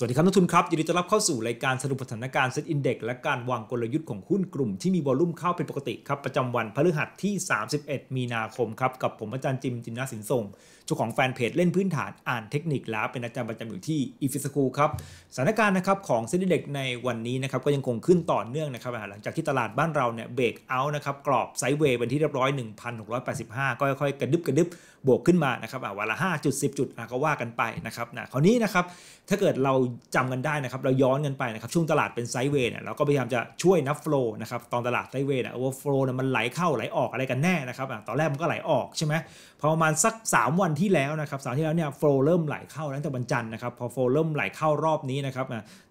สวัสดีครับนักทุนครับยินดีต้อนรับเข้าสู่รายการสรุปสถานการณ์เซ็ตอินเด็กและการวางกลยุทธ์ของหุ้นกลุ่มที่มีวอลุ่มเข้าเป็นปกติครับ ประจำวันพฤหัสที่ 31 มีนาคมครับ กับผมอาจารย์จิม จินนาสินทรงเจ้าของแฟนเพจเล่นพื้นฐานอ่านเทคนิคแล้วเป็นอาจารย์ประจำอยู่ที่อีฟิสคูครับสถานการณ์นะครับของเซ็ตอินเด็กในวันนี้นะครับก็ยังคงขึ้นต่อเนื่องนะครับหลังจากที่ตลาดบ้านเราเนี่ยเบรกเอาท์นะครับกรอบไซด์เวย์เป็นที่เรียบร้อย 1,685ก็ค่อยๆกระดึบกระดึบบวกขึ้นมานะครับวันละ5จุด10 จุดก็ว่ากันไปนะครับนะคราวนี้นะครับ ถ้าเกิดเราจำกันได้นะครับ เราย้อนกันไปนะครับช่วงตลาดเป็นไซด์เวย์เนี่ยเราก็พยายามจะช่วยนับโฟล์นะครับตอนตลาดไซด์เวย์เนี่ยโอเวอร์โฟล์เนี่ยมันไหลเข้า ไหลออกอะไรกันแน่นะครับตอนแรกมันก็ไหลออกใช่ไหมพอประมาณสัก 3 วันที่แล้วนะครับสามที่แล้วเนี่ยโฟลเริ่มไหลเข้าตั้งแต่วันจันทร์นะครับพอโฟลเริ่มไหลเข้ารอบนี้นะครับ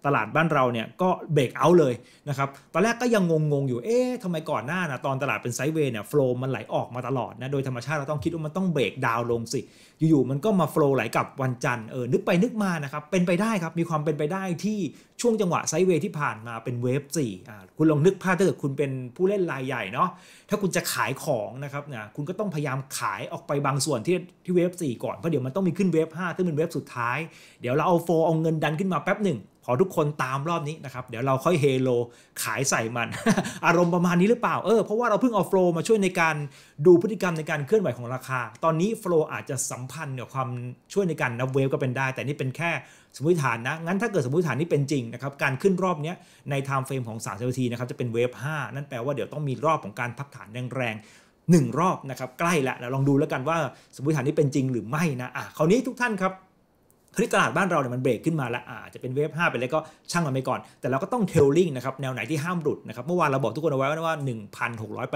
ตลาดบ้านเราเนี่ยก็เบรกเอาเลยนะครับ ตอนแรกก็ยังงงๆอยู่เอ๊ะทำไมก่อนหน้านะตอนตลาดเป็นไซด์เวย์เนี่ยโฟลมันไหลออกมาตลอดนะ โดยธรรมชาติเราต้องคิดว่ามันต้องเบรกดาวลงสิ อยู่ๆมันก็มาโฟลไหลกับวันจันทร์เออนึกไปนึกมานะครับเป็นไปได้ครับมีความเป็นไปได้ที่ช่วงจังหวะไซด์เวย์ที่ผ่านมาเป็นเวฟสี่อ่าคุณลองนึกภาพถ้าเกิดคุณเป็นผู้เล่นรายใหญ่เนาะถ้าคุณจะขายของนะครับนะคุณก็ต้องพยายามขายออกไปบางส่วนที่ที่เวฟ 4 ก่อน เพราะเดี๋ยวมันต้องมีขึ้นเวฟ 5 ซึ่งเป็นเวฟสุดท้าย เดี๋ยวเราเอาโฟเอาเงินดันขึ้นมาแป๊บหนึ่ง ขอทุกคนตามรอบนี้นะครับ เดี๋ยวเราค่อยเฮโลขายใส่มัน อารมณ์ประมาณนี้หรือเปล่า เออ เพราะว่าเราเพิ่งเอาโฟล์มาช่วยในการดูพฤติกรรมในการเคลื่อนไหวของราคา ตอนนี้โฟล์อาจจะสัมพันธ์กับความช่วยในการนับเวฟก็เป็นได้ แต่นี่เป็นแค่สมมติฐานนะ งั้นถ้าเกิดสมมติฐานนี้เป็นจริงนะครับ การขึ้นรอบนี้ในไทม์เฟรมของ 3 0นาทีนะครับ จะเป็นเวฟ 5 นั่นแปลว่าเดี๋ยวต้องมีรอบของการพักฐานแรง1รอบนะครับใกล้ละเราลองดูแล้วกันว่าสมมติฐานนี้เป็นจริงหรือไม่นะ อ่ะคราวนี้ทุกท่านครับที่ตลาดบ้านเราเนี่ยมันเบรกขึ้นมาแล้วอาจจะเป็นเวฟ5ไปแล้วก็ช่างมันไปก่อน แต่เราก็ต้องเทลลิงนะครับแนวไหนที่ห้ามหลุดนะครับเมื่อวานเราบอกทุกคนเอาไว้ว่า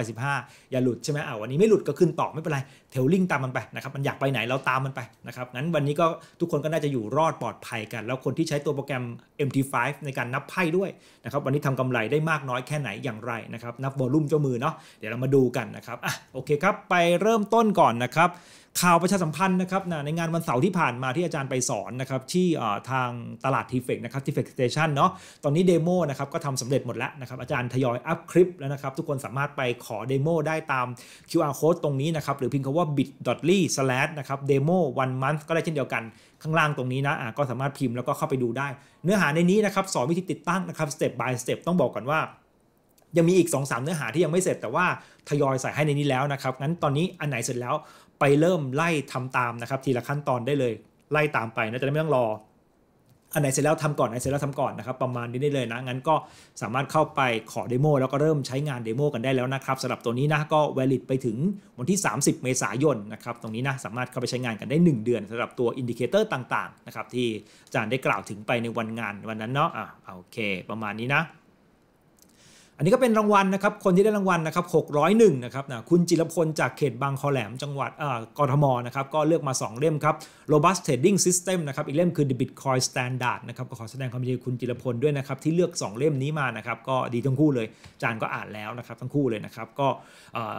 1,685 อย่าหลุดใช่ไหมอ่าวันนี้ไม่หลุดก็ขึ้นต่อไม่เป็นไรเทลลิงตามมันไปนะครับมันอยากไปไหนเราตามมันไปนะครับงั้นวันนี้ก็ทุกคนก็น่าจะอยู่รอดปลอดภัยกัน แล้วคนที่ใช้ตัวโปรแกรม MT5 ในการนับไพ่ด้วยนะครับวันนี้ทำกำไรได้มากน้อยแค่ไหนอย่างไรนะครับนับวอลุ่มเจ้ามือเนาะเดี๋ยวเรามาดูกันนะครับอ่ะโอเคครับไปเริ่มต้นก่อนนะครับข่าวประชาสัมพันธ์นะครับในงานวันเสาร์ที่ผ่านมาที่อาจารย์ไปสอนนะครับที่ทางตลาดทีเฟกนะครับทีเฟกสเตชันเนาะตอนนี้เดโมนะครับก็ทำสำเร็จหมดแล้วนะครับ อาจารย์ทยอยอัพคลิปแล้วนะครับ ทุกคนสามารถไปขอเดโมได้ตาม QR code ตรงนี้นะครับ หรือพิมพ์คำว่า bit.ly/ นะครับ demo one month ก็ได้เช่นเดียวกัน ข้างล่างตรงนี้นะะก็สามารถพิมพ์แล้วก็เข้าไปดูได้ เนื้อหาในนี้นะครับสอนวิธีติดตั้งนะครับ step by step ต้องบอกก่อนว่ายังมีอีก2อสเนื้อหาที่ยังไม่เสร็จแต่ว่าทยอยใส่ให้ในนี้แล้วนะครับ งั้นตอนนี้อันไหนเสร็จแล้วไปเริ่มไล่ทำตามนะครับ ทีละขั้นตอนได้เลยไล่ตามไปนะจะไม่ต้องรอ อันไหนเสร็จแล้วทำาก่อนอันไหนเสร็จแล้วทำาก่อนนะครับ ประมาณนี้ได้เลยนะงั้นก็สามารถเข้าไปขอเดโมแล้วก็เริ่มใช้งานเดโมกันได้แล้วนะครับสำหรับตัวนี้นะก็ valid ไปถึงวันที่ 30 เมษายนนะครับ ตรงนี้นะ สามารถเข้าไปใช้งานกันได้ 1 เดือนสำหรับตัวอินดิเคเตอร์ต่างๆนะครับที่อาจารย์ได้กล่าวถึงไปในวันงานวันนั้นเนาะอ่ะโอเค ประมาณนี้นะอันนี้ก็เป็นรางวัลนะครับ คนที่ได้รางวัลนะครับ601นะครับนะคุณจิรพลจากเขตบางคอแหลมจังหวัดเอ่อกรทมนะครับ ก็เลือกมา 2เล่มครับ robust trading system นะครับ อีกเล่มคือ the bitcoin standard นะครับ ก็ขอแสดงความยินดีคุณจิรพลด้วยนะครับที่เลือก 2 เล่มนี้มานะครับ ก็ดีทั้งคู่เลย จานก็อ่านแล้วนะครับ ทั้งคู่เลยนะครับ ก็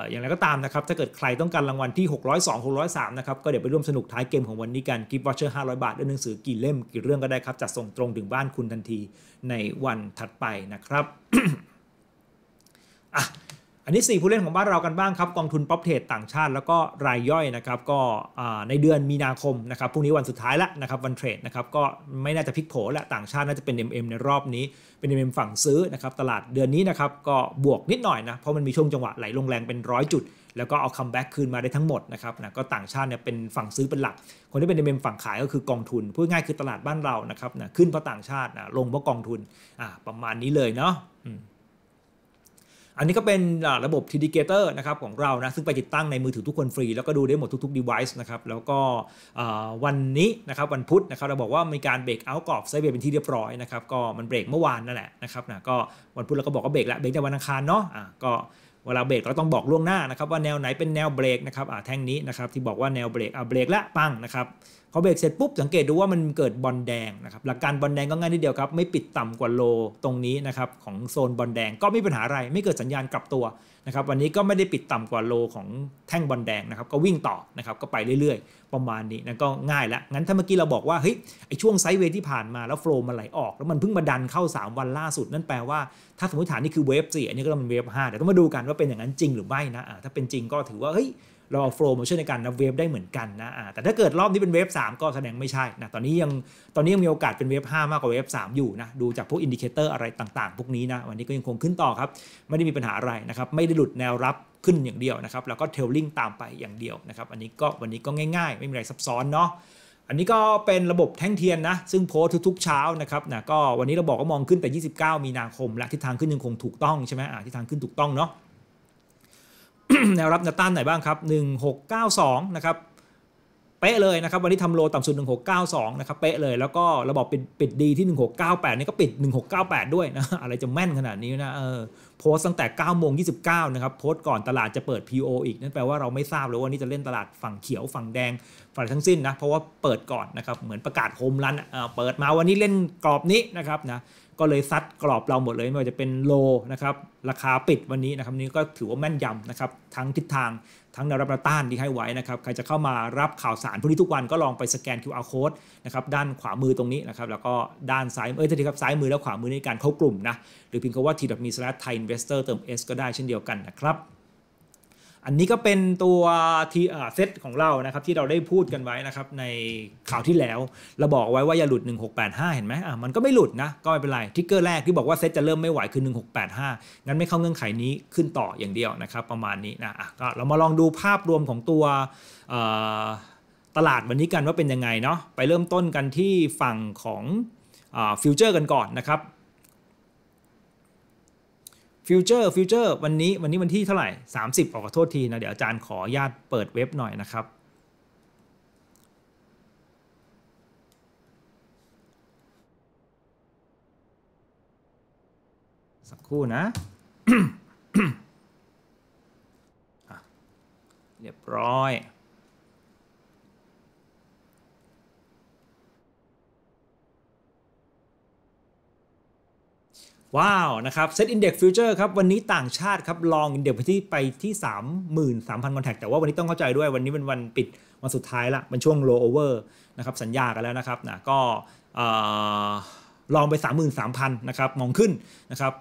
อย่างไรก็ตามนะครับ ถ้าเกิดใครต้องการรางวัลที่602 603นะครับ ก็เดี๋ยวไปร่วมสนุกท้ายเกมของวันนี้กันกิฟต์วอเชอร์500 บาทด้วยหนังสือกี่เล่มกี่เรื่องก็ได้ครับจัดส่งตรงถึงบ้านคุณทันทีในวันถัดไปนะครับอ่ะอันนี้4ผู้เล่นของบ้านเรากันบ้างครับกองทุนป๊อปเทรดต่างชาติแล้วก็รายย่อยนะครับ ก็ในเดือนมีนาคมนะครับพรุ่งนี้วันสุดท้ายแล้วนะครับวันเทรดนะครับก็ไม่น่าจะพลิกโผละต่างชาติน่าจะเป็น MM ในรอบนี้เป็น MM ฝั่งซื้อนะครับตลาดเดือนนี้นะครับ ก็บวกนิดหน่อยนะ เพราะมันมีช่วงจังหวะไหลลงแรงเป็นร้อยจุดแล้วก็เอาคัมแบ็กคืนมาได้ทั้งหมดนะครับนะก็ต่างชาติเนี่ยเป็นฝั่งซื้อเป็นหลัก คนที่เป็นเมมฝั่งขายก็คือกองทุนพูดง่ายคือตลาดบ้านเรานะครับนะขึ้นเพราะต่างชาตินะลงเพราะกองทุนอ่าประมาณนี้เลยเนาะอันนี้ก็เป็นระบบ t กเตอร์นะครับของเรานะซึ่งไปติดตั้งในมือถือทุกคนฟรี แล้วก็ดูได้หมดทุกๆ device นะครับแล้วก็วันนี้นะครับวันพุธนะครับเราบอกว่า มีการเบรกเอากรอบไซเบอร์เป็นที่เรียบร้อยนะครับก็มันเบรกเมื่อวานนั่นแหละนะครับนะก็วันพุธเราก็บอกว่าเบรกแล้วเบรกในวันอังคารเนาะะก็เวลาเบรกเราต้องบอกล่วงหน้านะครับว่าแนวไหนเป็นแนวเบรกนะครับแท่งนี้นะครับที่บอกว่าแนวเบรกอ่เบรกละปังนะครับพอเบรกเสร็จปุ๊บสังเกตดูว่ามันเกิดบอลแดงนะครับหลักการบอลแดงก็ง่ายนิดเดียวครับ ไม่ปิดต่ำกว่าโลตรงนี้นะครับของโซนบอลแดงก็ไม่มีปัญหาอะไรไม่เกิดสัญญาณกลับตัวนะครับวันนี้ก็ไม่ได้ปิดต่ำกว่าโลของแท่งบอลแดงนะครับก็วิ่งต่อนะครับก็ไปเรื่อยๆ ประมาณนี้นะก็ง่ายละงั้นถ้าเมื่อกี้เราบอกว่าเฮ้ยไอช่วงไซด์เวย์ที่ผ่านมาแล้วโฟล์มันไหลออกแล้วมันเพิ่งมาดันเข้า 3 วันล่าสุด นั่นแปลว่า ถ้าสมมติฐานนี่คือเวฟสี่อันนี้ก็ต้องเป็นเวฟห้าเดี๋ยวต้องมาดูกันว่าเป็นอย่างนั้นจริงหรือไม่นะถ้าเป็นจริงก็ถือว่าเฮ้ยเราเอาโฟล์มาช่วยในการนับเวฟได้เหมือนกันนะแต่ถ้าเกิดรอบนี้เป็นเวฟ3ก็แสดงไม่ใช่นะ ตอนนี้ยัง ตอนนี้ยังมีโอกาสเป็นเวฟ5มากกว่าเวฟ3อยู่นะ ดูจากพวกอินดิเคเตอร์อะไรต่างๆพวกนี้นะ วันนี้ก็ยังคงขึ้นต่อครับ ไม่ได้มีปัญหาอะไรนะครับ ไม่ได้หลุดแนวรับขึ้นอย่างเดียวนะครับ แล้วก็เทลลิงตามไปอย่างเดียวนะครับ อันนี้ก็วันนี้ก็ง่ายๆไม่มีอะไรซับซ้อนเนาะ อันนี้ก็เป็นระบบแท่งเทียนนะ ซึ่งโพสทุกๆเช้านะครับนะก็วันนี้เราบอกก็มองขึ้นแต่ 29 มีนาคม และทิศทางขึ้นยังคงถูกต้องใช่ไหมทิศทางขึ้นถูกต้องเนาะแนวรับแนวต้านไหนบ้างครับ 1692นะครับ เป๊ะเลยนะครับวันนี้ทำโลต่ำสุด1692 นะครับ เป๊ะเลยแล้วก็ระบบปิดปิดดีที่ 1698 นี่ก็ปิด 1698 ด้วยนะอะไรจะแม่นขนาดนี้นะเออโพสตั้งแต่9โมง29นะครับโพสก่อนตลาดจะเปิด PO อีกนั่นแปลว่าเราไม่ทราบเลยว่านี่จะเล่นตลาดฝั่งเขียวฝั่งแดงฝั่งทั้งสิ้นนะเพราะว่าเปิดก่อนนะครับเหมือนประกาศโฮมรันเปิดมาวันนี้เล่นกรอบนี้นะครับนะก็เลยซัดกรอบเราหมดเลยไม่ว่าจะเป็นโลนะครับราคาปิดวันนี้นะครับนี้ก็ถือว่าแม่นยำนะครับ ทั้งทิศทางทั้งแนวรับแนวต้านที่ให้ไว้นะครับใครจะเข้ามารับข่าวสารพวกนี้ทุกวันก็ลองไปสแกน QR code นะครับด้านขวามือตรงนี้นะครับ แล้วก็ด้านซ้ายเอ้ยทีครับซ้ายมือและขวามือในการเข้ากลุ่มนะหรือพิมพ์คำว่า t ไทยอินเวสเตอร์เติม s ก็ได้เช่นเดียวกันนะครับอันนี้ก็เป็นตัวที่เซตของเรานะครับที่เราได้พูดกันไว้นะครับ ในข่าวที่แล้วเราบอกไว้ว่าอย่าหลุด 1685 เห็นไหมอ่ะมันก็ไม่หลุดนะก็ไม่เป็นไรทิกเกอร์แรกที่บอกว่าเซตจะเริ่มไม่ไหวคือ 1685 งั้นไม่เข้าเงื่อนไขนี้ขึ้นต่ออย่างเดียวนะครับ ประมาณนี้นะอ่ะก็เรามาลองดูภาพรวมของตัวตลาดวันนี้กันว่าเป็นยังไงเนาะไปเริ่มต้นกันที่ฝั่งของฟิวเจอร์กันก่อนนะครับฟิวเจอร์ ฟิวเจอร์ วันนี้วันนี้วันที่เท่าไหร่ 30ขอโทษทีนะ เดี๋ยวอาจารย์ขอญาตเปิดเว็บหน่อยนะครับ สักครู่นะ เรียบร้อยว้าวนะครับเซ็ตอินเด็กซ์ฟิวเจอร์ครับวันนี้ต่างชาติครับลองอินเด็กซ์ไปที่ไปที่ 33,000คอนแทคแต่ว่าวันนี้ต้องเข้าใจด้วยวันนี้เป็นวันปิด วันสุดท้ายละมันช่วงโลโอเวอร์นะครับสัญญากันแล้วนะครับนะก็ลองไป 33,000นะครับมองขึ้นนะครับ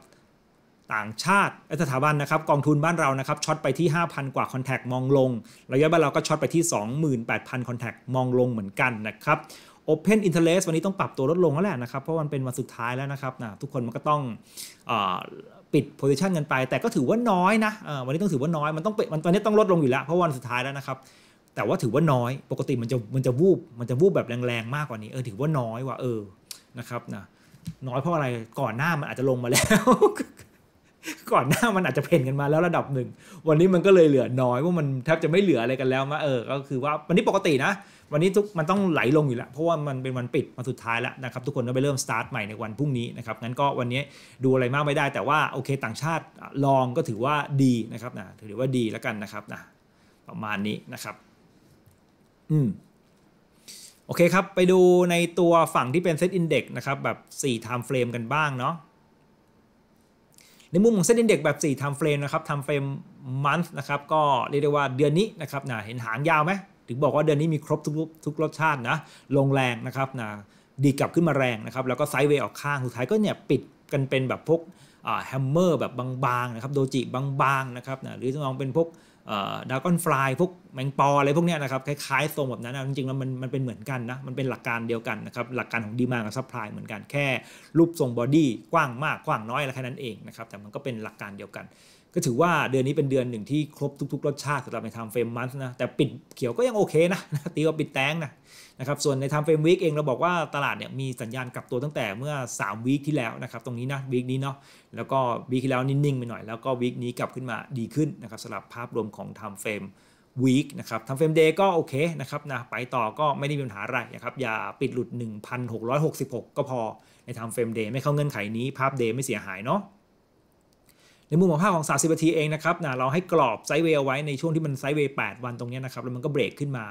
ต่างชาติสถาบันนะครับกองทุนบ้านเรานะครับช็อตไปที่ 5,000 กว่าคอนแทคมองลงระยะบ้านเราก็ช็อตไปที่ 28,000คอนแทคมองลงเหมือนกันนะครับ Open Interest วันนี้ต้องปรับตัวลดลงแล้วแหละนะครับเพราะมันเป็นวันสุดท้ายแล้วนะครับนะทุกคนมันก็ต้องปิด position กันไป แต่ก็ถือว่าน้อยนะวันนี้ต้องถือว่าน้อยมันต้องมันตอนนี้ต้องลดลงอยู่แล้วเพราะวันสุดท้ายแล้วนะครับแต่ว่าถือว่าน้อย ปกติมันจะมันจะวูบมันจะวูบแบบแรงๆมากกว่านี้เออถือว่าน้อยว่ะเออนะครับนะน้อยเพราะอะไรก่อนหน้ามันอาจจะลงมาแล้วก่อนหน้ามันอาจจะเพ่นกันมาแล้วระดับหนึ่ง วันนี้มันก็เลยเหลือน้อยว่ามันแทบจะไม่เหลืออะไรกันแล้วมาเออ ก็คือว่าวันนี้ปกตินะ วันนี้ทุกมันต้องไหลลงอยู่แล้วเพราะว่ามันเป็นวันปิดวันสุดท้ายแล้วนะครับทุกคนก็ไปเริ่มสตาร์ทใหม่ในวันพรุ่งนี้นะครับงั้นก็วันนี้ดูอะไรมากไม่ได้ แต่ว่าโอเคต่างชาติลองก็ถือว่าดีนะครับนะถือว่าดีแล้วกันนะครับนะประมาณนี้นะครับอืมโอเคครับ ไปดูในตัวฝั่งที่เป็นเซตอินเด็กนะครับแบบ4ไทม์เฟรมกันบ้างเนาะในมุมของเซ็นดินเด็กแบบ 4ท i m e f r a นะครับทำเฟรมมันส์นะครับก็เรียกได้ว่าเดือนนี้นะครับนะเห็นหางยาวไหมถึงบอกว่าเดือนนี้มีครบทุกทุกรสชาตินะลงแรงนะครับนะดีกลับขึ้นมาแรงนะครับแล้วก็ไซด์เวย์ออกข้างสุดท้ายก็เนี่ยปิดกันเป็นแบบพวกแฮมเมอร์แบบบางๆนะครับโดจิบางๆนะครับนะหรือจะมองเป็นพวกดาวก้อนฟลายพวกแมงปออะไรพวกนี้นะครับคล้ายๆทรงแบบนั้นนะจริงๆแล้วมันมันเป็นเหมือนกันนะมันเป็นหลักการเดียวกันนะครับหลักการของดีมากับซัพพลายเหมือนกัน แค่รูปทรงบอดี้กว้างมากกว้างน้อยอะไรแค่นั้นเองนะครับแต่มันก็เป็นหลักการเดียวกัน ก็ถือว่าเดือนนี้เป็นเดือนหนึ่งที่ครบทุกๆรสชาติสำหรับในทำเฟรมมันนะ แต่ปิดเขียวก็ยังโอเคนะตีว่าปิดแตงนะนะครับส่วนในทำเฟรมวิกเอง เราบอกว่าตลาดเนี่ยมีสัญญาณกลับตัวตั้งแต่เมื่อ3วีคที่แล้วนะครับตรงนี้นะวีคนี้เนาะแล้วก็วีคที่แล้วนิ่งๆไปหน่อย แล้วก็วีคนี้กลับขึ้นมาดีขึ้นนะครับสำหรับภาพรวมของทำเฟรมวีคนะครับทำเฟรมเดย์ก็โอเคนะครับนะไปต่อก็ไม่ได้มีปัญหาอะไรนะครับอย่าปิดหลุด 1,666 ก็พอในทำเฟรมเดย์ไม่เข้าเงื่อนไขนี้ภาพเดย์ไม่เสียหายเนาะในมุมของภาพของ30นาทีเองนะครับนะเราให้กรอบไซด์เวย์ไว้ในช่วงที่มันไซด์เวย์8วันตรงนี้นะครับ แล้วมันก็เบรกขึ้นมา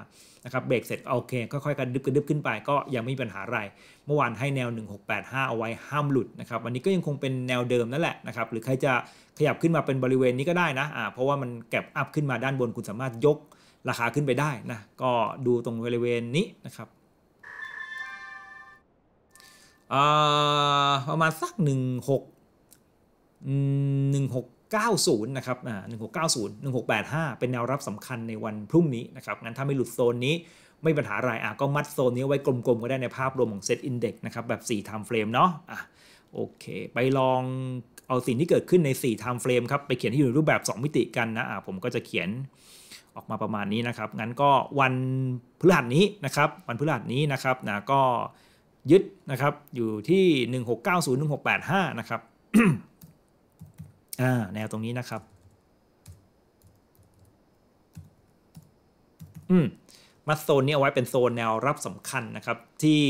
นะครับเบรกเสร็จโอเค ค่อยๆ กระดึบกระดึบขึ้นไปก็ยังไม่มีปัญหาอะไร เมื่อวานให้แนว 1685 เอาไว้ห้ามหลุดนะครับวันนี้ก็ยังคงเป็นแนวเดิมนั่นแหละนะครับหรือใครจะขยับขึ้นมาเป็นบริเวณนี้ก็ได้นะอ่าเพราะว่ามันแก็บอัพขึ้นมาด้านบนคุณสามารถยกราคาขึ้นไปได้นะก็ดูตรงบริเวณนี้นะครับประมาณสัก 1 6 1690นะครับอ่า1690 1685 เป็นแนวรับสำคัญในวันพรุ่งนี้นะครับ งั้นถ้าไม่หลุดโซนนี้ ไม่ปัญหาอะไรอ่ะก็มัดโซนนี้ไว้กลมๆก็ได้ในภาพรวมของเซตอินเด็กซ์นะครับ แบบ 4 time frame เนาะอ่ะโอเค ไปลองเอาสิ่งที่เกิดขึ้นใน 4 time frame ครับ ไปเขียนที่อยู่ในรูปแบบ2มิติกันนะอ่ะผมก็จะเขียนออกมาประมาณนี้นะครับ งั้นก็วันพฤหัสนี้นะครับ วันพฤหัสนี้นะครับนะก็ยึดนะครับ อยู่ที่ 1690 1685นะครับแนวตรงนี้นะครับ อืมมาโซนนี้เอาไว้เป็นโซนแนวรับสำคัญนะครับ ที่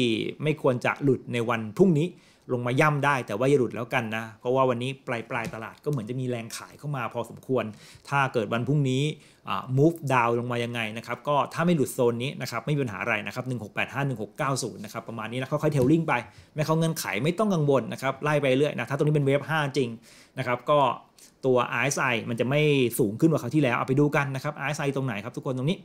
ไม่ควรจะหลุดในวันพรุ่งนี้ลงมาย่ำได้แต่ว่าอย่าหลุดแล้วกันนะ เพราะว่าวันนี้ ปลายปลายตลาดก็เหมือนจะมีแรงขายเข้ามาพอสมควร ถ้าเกิดวันพรุ่งนี้ move down ลงมายังไงนะครับก็ถ้าไม่หลุดโซนนี้นะครับไม่มีปัญหาอะไรนะครับ1685 1690นะครับประมาณนี้นะค่อยๆเทลลิ่งไปไม่เข้าเงินขายไม่ต้องกังวลนะครับไล่ไปเรื่อยนะ ถ้าตรงนี้เป็นเวฟ5จริงนะครับก็ตัว RSI มันจะไม่สูงขึ้นกว่าคราวที่แล้วเอาไปดูกันนะครับ RSI ตรงไหนครับทุกคนตรงนี้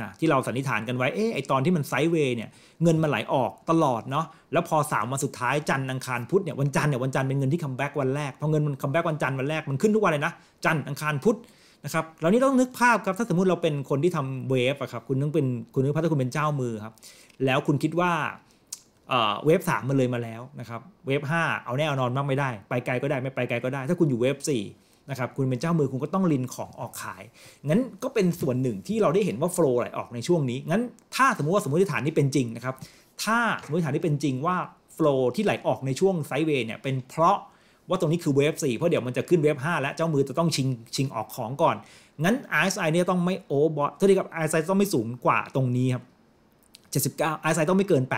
นะที่เราสันนิษฐานกันไว้ เอะไอตอนที่มันไซด์เวย์เนี่ย เงินมันไหลออกตลอดเนาะ แล้วพอ3วันสุดท้าย จันทร์อังคารพุธเนี่ย วันจันทร์เนี่ย วันจันทร์เป็นเงินที่คัมแบ็กวันแรกพอเงินมันคัมแบ็กวันจันทร์วันแรก มันขึ้นทุกวันเลยนะ จันทร์อังคารพุธนะครับเรานี่ต้องนึกภาพครับ ถ้าสมมติเราเป็นคนที่ทำเวฟอะครับ คุณต้องเป็น คุณนึกภาพถ้าคุณเป็นเจ้ามือครับ แล้วคุณคิดว่าเวฟสามมันเลยมาแล้วนะครับ เวฟห้าเอาแน่เอานอนมากไม่ได้ ไปไกลก็ได้ไม่ไปไกลก็ได้ ถ้าคุณอยู่เวฟสี่นะครับคุณเป็นเจ้ามือคุณก็ต้องลินของออกขาย งั้นก็เป็นส่วนหนึ่งที่เราได้เห็นว่าโฟล์ไหลออกในช่วงนี้ งั้นถ้าสมมติว่าสมมติฐานนี้เป็นจริงนะครับ ถ้าสมมติฐานนี้เป็นจริงว่าโฟล์ที่ไหลออกในช่วงไซด์เวย์เนี่ยเป็นเพราะว่าตรงนี้คือเวฟ4เพราะเดี๋ยวมันจะขึ้นเวฟ5แล้วเจ้ามือจะต้องชิงชิงออกของก่อน งั้น RSI เนี่ยต้องไม่โอเวอร์บอทเท่าที่กับ RSI ต้องไม่สูงกว่าตรงนี้ครับ79 RSI ต้องไม่เกิน 80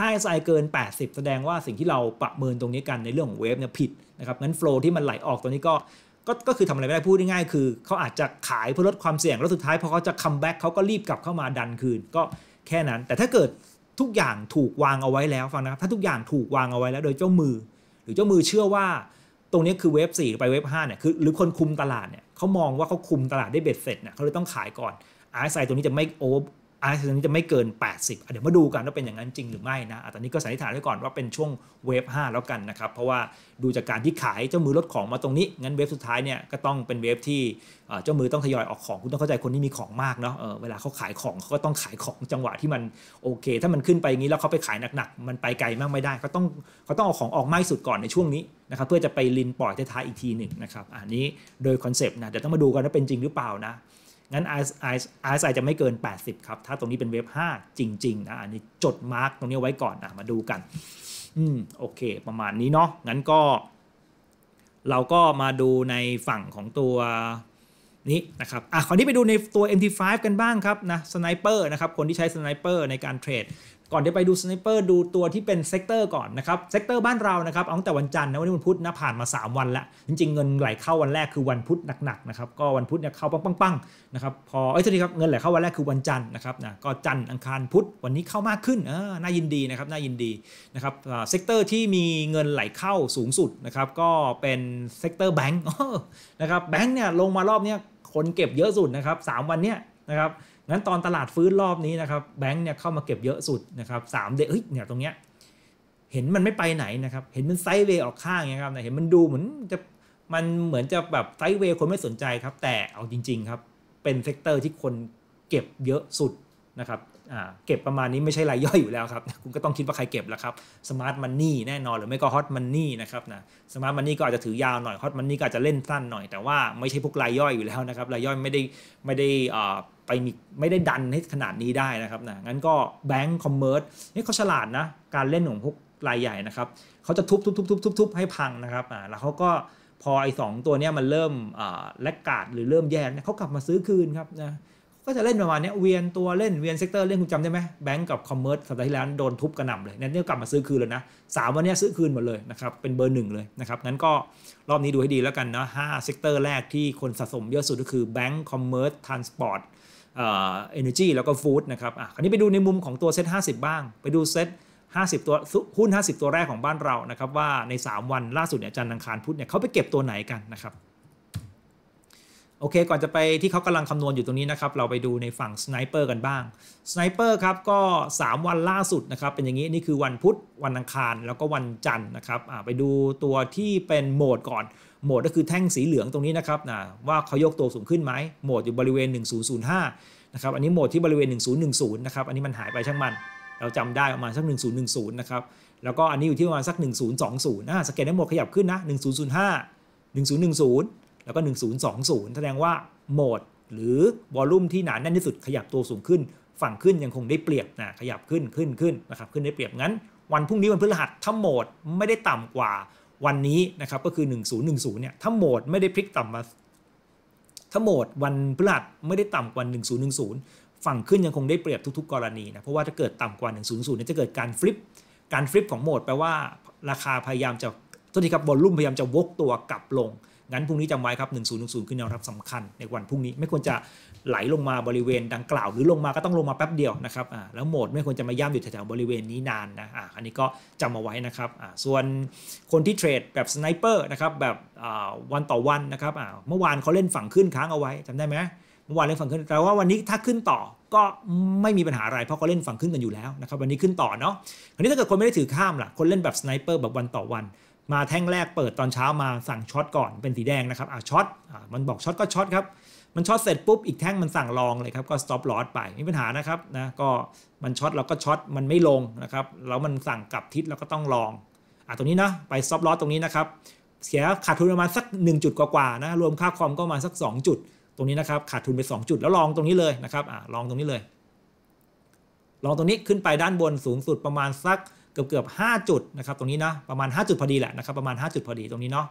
ถ้า SI เกิน 80 แสดงว่าสิ่งที่เราประเมินตรงนี้กันในเรื่องของเวฟเนี่ยผิดนะครับ งั้นโฟล์ที่มันไหลออกตัวนี้ก็ก็ ก็คือทำอะไรไม่ได้พูดง่ายๆคือ เขาอาจจะขายเพื่อลดความเสี่ยง แล้วสุดท้ายพอเขาจะคัมแบ็กเขาก็รีบกลับเข้ามาดันคืน ก็แค่นั้น แต่ถ้าเกิดทุกอย่างถูกวางเอาไว้แล้วฟังนะครับ ถ้าทุกอย่างถูกวางเอาไว้แล้วโดยเจ้ามือ หรือเจ้ามือเชื่อว่าตรงนี้คือเวฟสี่ไปเวฟห้าเนี่ย คือหรือคนคุมตลาดเนี่ยเขามองว่าเขาคุมตลาดได้เบ็ดเสร็จเนี่ยเขาเลยต้องขายก่อนอาร์ไซตัวนี้จะไม่โออ s i ตัวนี้จะไม่เกิน 80เดี๋ยวมาดูกันว่าเป็นอย่างนั้นจริงหรือไม่นะ ตอนนี้ก็สันนิษฐานไว้ก่อนว่าเป็นช่วงเวฟ 5 แล้วกันนะครับ เพราะว่าดูจากการที่ขายเจ้ามือลดของมาตรงนี้ งั้นเวฟสุดท้ายเนี่ยก็ต้องเป็นเวฟที่เจ้ามือต้องทยอยออกของ คุณต้องเข้าใจคนที่มีของมากเนาะเวลาเขาขายของเขาก็ต้องขายของจังหวะที่มันโอเค ถ้ามันขึ้นไปอย่างนี้แล้วเขาไปขายหนักๆ มันไปไกลมากไม่ได้ เขาต้องเขาต้องเอาของออกมากสุดก่อนในช่วงนี้นะครับ เพื่อจะไปลินปล่อยท้ายอีกทีหนึ่งนะครับอันนี้โดยคอนเซปต์นะเดี๋ยวต้องมาดูกันว่าเป็นจริงหรือเปล่านะงั้น RSI จะไม่เกิน 80 ครับ ถ้าตรงนี้เป็นเวฟ5จริงๆนะอันนี้จดมาร์กตรงนี้ไว้ก่อนนะมาดูกัน อืมโอเคประมาณนี้เนาะงั้นก็ เราก็มาดูในฝั่งของตัวนี้นะครับอ่ะคราวนี้ไปดูในตัว MT5 กันบ้างครับนะสไนเปอร์นะครับคนที่ใช้สไนเปอร์ในการเทรดก่อนที่ไปดูสไนเปอร์ดูตัวที่เป็นเซกเตอร์ก่อนนะครับเซกเตอร์บ้านเรานะครับเอาตั้งแต่วันจันทร์นะวันนี้วันพุธนะผ่านมา3 วันละจริงๆเงินไหลเข้าวันแรกคือวันพุธหนักๆนะครับก็วันพุธเนี่ยเข้าปังๆนะครับพอเอ้ยสวัสดีครับเงินไหลเข้าวันแรกคือวันจันทร์นะครับนะก็จันทร์อังคารพุธวันนี้เข้ามากขึ้นเออน่ายินดีนะครับน่ายินดีนะครับเซกเตอร์ที่มีเงินไหลเข้าสูงสุดนะครับก็เป็นเซกเตอร์แบงก์นะครับแบงก์เนี่ยลงมารอบเนี้ยคนเก็บเยอะสุดนะครับ3วันเนี้ยนะครับงั้นตอนตลาดฟื้นรอบนี้นะครับแบงก์เนี่ยเข้ามาเก็บเยอะสุดนะครับสามเดือนเฮ้ยเนี่ยตรงเนี้ยเห็นมันไม่ไปไหนนะครับเห็นมันไซด์เวย์ออกข้างอย่างครับเห็นมันดูเหมือนจะมันเหมือนจะแบบไซด์เวย์คนไม่สนใจครับ แต่เอาจริงๆครับเป็นเซกเตอร์ที่คนเก็บเยอะสุดนะครับเก็บประมาณนี้ไม่ใช่รายย่อยอยู่แล้วครับ คุณก็ต้องคิดว่าใครเก็บแล้วครับสมาร์ทมันนี่แน่นอนหรือไม่ก็ฮอตมันนี่นะครับนะสมาร์ทมันนี่ก็อาจจะถือยาวหน่อยฮอตมันนี่ก็อาจจะเล่นสั้นหน่อย แต่ว่าไม่ใช่พวกรายย่อยอยู่แล้วนะครับรายย่อยไม่ได้ไม่ได้อไปมีไม่ได้ดันให้ขนาดนี้ได้นะครับนะงั้นก็แบงก์คอมเมอร์สนี่เขาฉลาดนะ การเล่นของพวกรายใหญ่นะครับ เขาจะทุบทุบทุบทุบทุบทุบให้พังนะครับอ่าแล้วเขาก็พอไอ้สองตัวเนี้ยมันเริ่มอ่าแลกกาดหรือเริ่มแย่เนี่ยเขากลับมาซื้อคืนครับนะ ก็จะเล่นประมาณนี้ เวียนตัวเล่นเวียนเซกเตอร์เล่นคุณจำได้ไหมแบงก์กับคอมเมอร์สสัปดาห์ที่แล้วโดนทุบกระหน่ำเลยเนี่ยกลับมาซื้อคืนเลยนะสามวันนี้ซื้อคืนหมดเลยนะครับ เป็นเบอร์หนึ่งเลยนะครับ งั้นก็รอบนี้ดูให้ดีแล้วกันนะห้าเซกเตอร์แรกที่คนสะสมเยอะสุดก็คือแบงก์คอมเมอร์สทรานสปอร์ตเอเนจีแล้วก็ฟู้ดนะครับอ่ะคราวนี้ไปดูในมุมของตัวเซ็ต50 บ้างไปดู เซ็ต50ตัวหุ้น 50 ตัวแรกของบ้านเรานะครับว่าใน 3 วันล่าสุดเนี่ยจันทร์อังคาร พุธเนี่ยเขาไปเก็บตัวไหนกันนะครับโอเคก่อนจะไปที่เขากำลังคำนวณอยู่ตรงนี้นะครับเราไปดูในฝั่งสไนเปอร์กันบ้างสไนเปอร์ครับก็3 วันล่าสุดนะครับเป็นอย่างนี้นี่คือวันพุธวันอังคารแล้วก็วันจันทร์นะครับไปดูตัวที่เป็นโหมดก่อนโหมดก็คือแท่งสีเหลืองตรงนี้นะครับนะว่าเขายกตัวสูงขึ้นไหมโหมดอยู่บริเวณ 1005นะครับอันนี้โหมดที่บริเวณ 1010นะครับอันนี้มันหายไปช่างมัน เราจำได้ประมาณสัก 1010นะครับแล้วก็อันนี้อยู่ที่ประมาณสัก 1020นะสเกลได้โหมดขยับขึ้นนะ1005 1010 แล้วก็1020แสดงว่าโหมดหรือวอลลุ่มที่หนาแน่นที่สุดขยับตัวสูงขึ้น ฝั่งขึ้นยังคงได้เปรียบนะขยับขึ้นขึ้นขึ้นนะครับขึ้นได้เปรียบงั้น วันพรุ่งนี้วันพฤหัสถ้าโหมดไม่ได้ต่ำกว่าวันนี้นะครับก็คือ 1010เนี่ย ถ้าโหมดไม่ได้พลิกต่ำมา ถ้าโหมดวันพฤหัสไม่ได้ต่ำกว่า1010 ฝั่งขึ้นยังคงได้เปรียบทุกๆ กรณีนะ เพราะว่าถ้าเกิดต่ำกว่า100เนี่ยจะเกิดการฟลิป การฟลิปของโหมดแปลว่าราคาพยายามจะทกทีครับวอลลุ่มพยายามจะวกตัวกลับลงงั้นพรุ่งนี้จำไว้ครับ 1010คือแนวรับสำคัญในวันพรุ่งนี้ไม่ควรจะไหลลงมาบริเวณดังกล่าวหรือลงมาก็ต้องลงมาแป๊บเดียวนะครับอ่าแล้วโหมดไม่ควรจะมาย่ำอยู่แถวๆบริเวณนี้นานนะอ่าอันนี้ก็จำเอาไว้นะครับอ่าส่วนคนที่เทรด แบบสไนเปอร์นะครับแบบอ่าวันต่อวันนะครับอ่าเมื่อวานเขาเล่นฝั่งขึ้นค้างเอาไว้จำได้ไหมเมื่อวานเล่นฝั่งขึ้นแต่ว่าวันนี้ถ้าขึ้นต่อก็ไม่มีปัญหาอะไรเพราะเขาเล่นฝั่งขึ้นกันอยู่แล้วนะครับวันนี้ขึ้นต่อเนาะคราวนี้ถ้าเกิดคนไม่ได้ถือข้ามล่ะคนเล่นแบบสไนเปอร์แบบวันต่อวันมาแท่งแรกเปิดตอนเช้ามาสั่งช็อตก่อนเป็นสีแดงนะครับอ่ะช็อตอ่ะมันบอกช็อตก็ช็อตครับมันช็อตเสร็จปุ๊บอีกแท่งมันสั่งลองเลยครับก็สต็อปลอสไปไม่มีปัญหานะครับนะก็มันช็อตเราก็ช็อตมันไม่ลงนะครับแล้วมันสั่งกลับทิศเราก็ต้องลองอ่ะตรงนี้นะไปสต็อปลอสตรงนี้นะครับเสียขาดทุนประมาณสัก 1 จุดกว่าๆนะรวมค่าคอมก็มาสัก 2 จุด ตรงนี้นะครับ ขาดทุนไป2จุดแล้วลองตรงนี้เลยนะครับอ่ะลองตรงนี้เลยลองตรงนี้ขึ้นไปด้านบนสูงสุดประมาณสัก1เกือบเกือบห้าจุดนะครับตรงนี้นะประมาณ5จุดพอดีแหละนะครับประมาณ5จุดพอดีตรงนี้เนาะ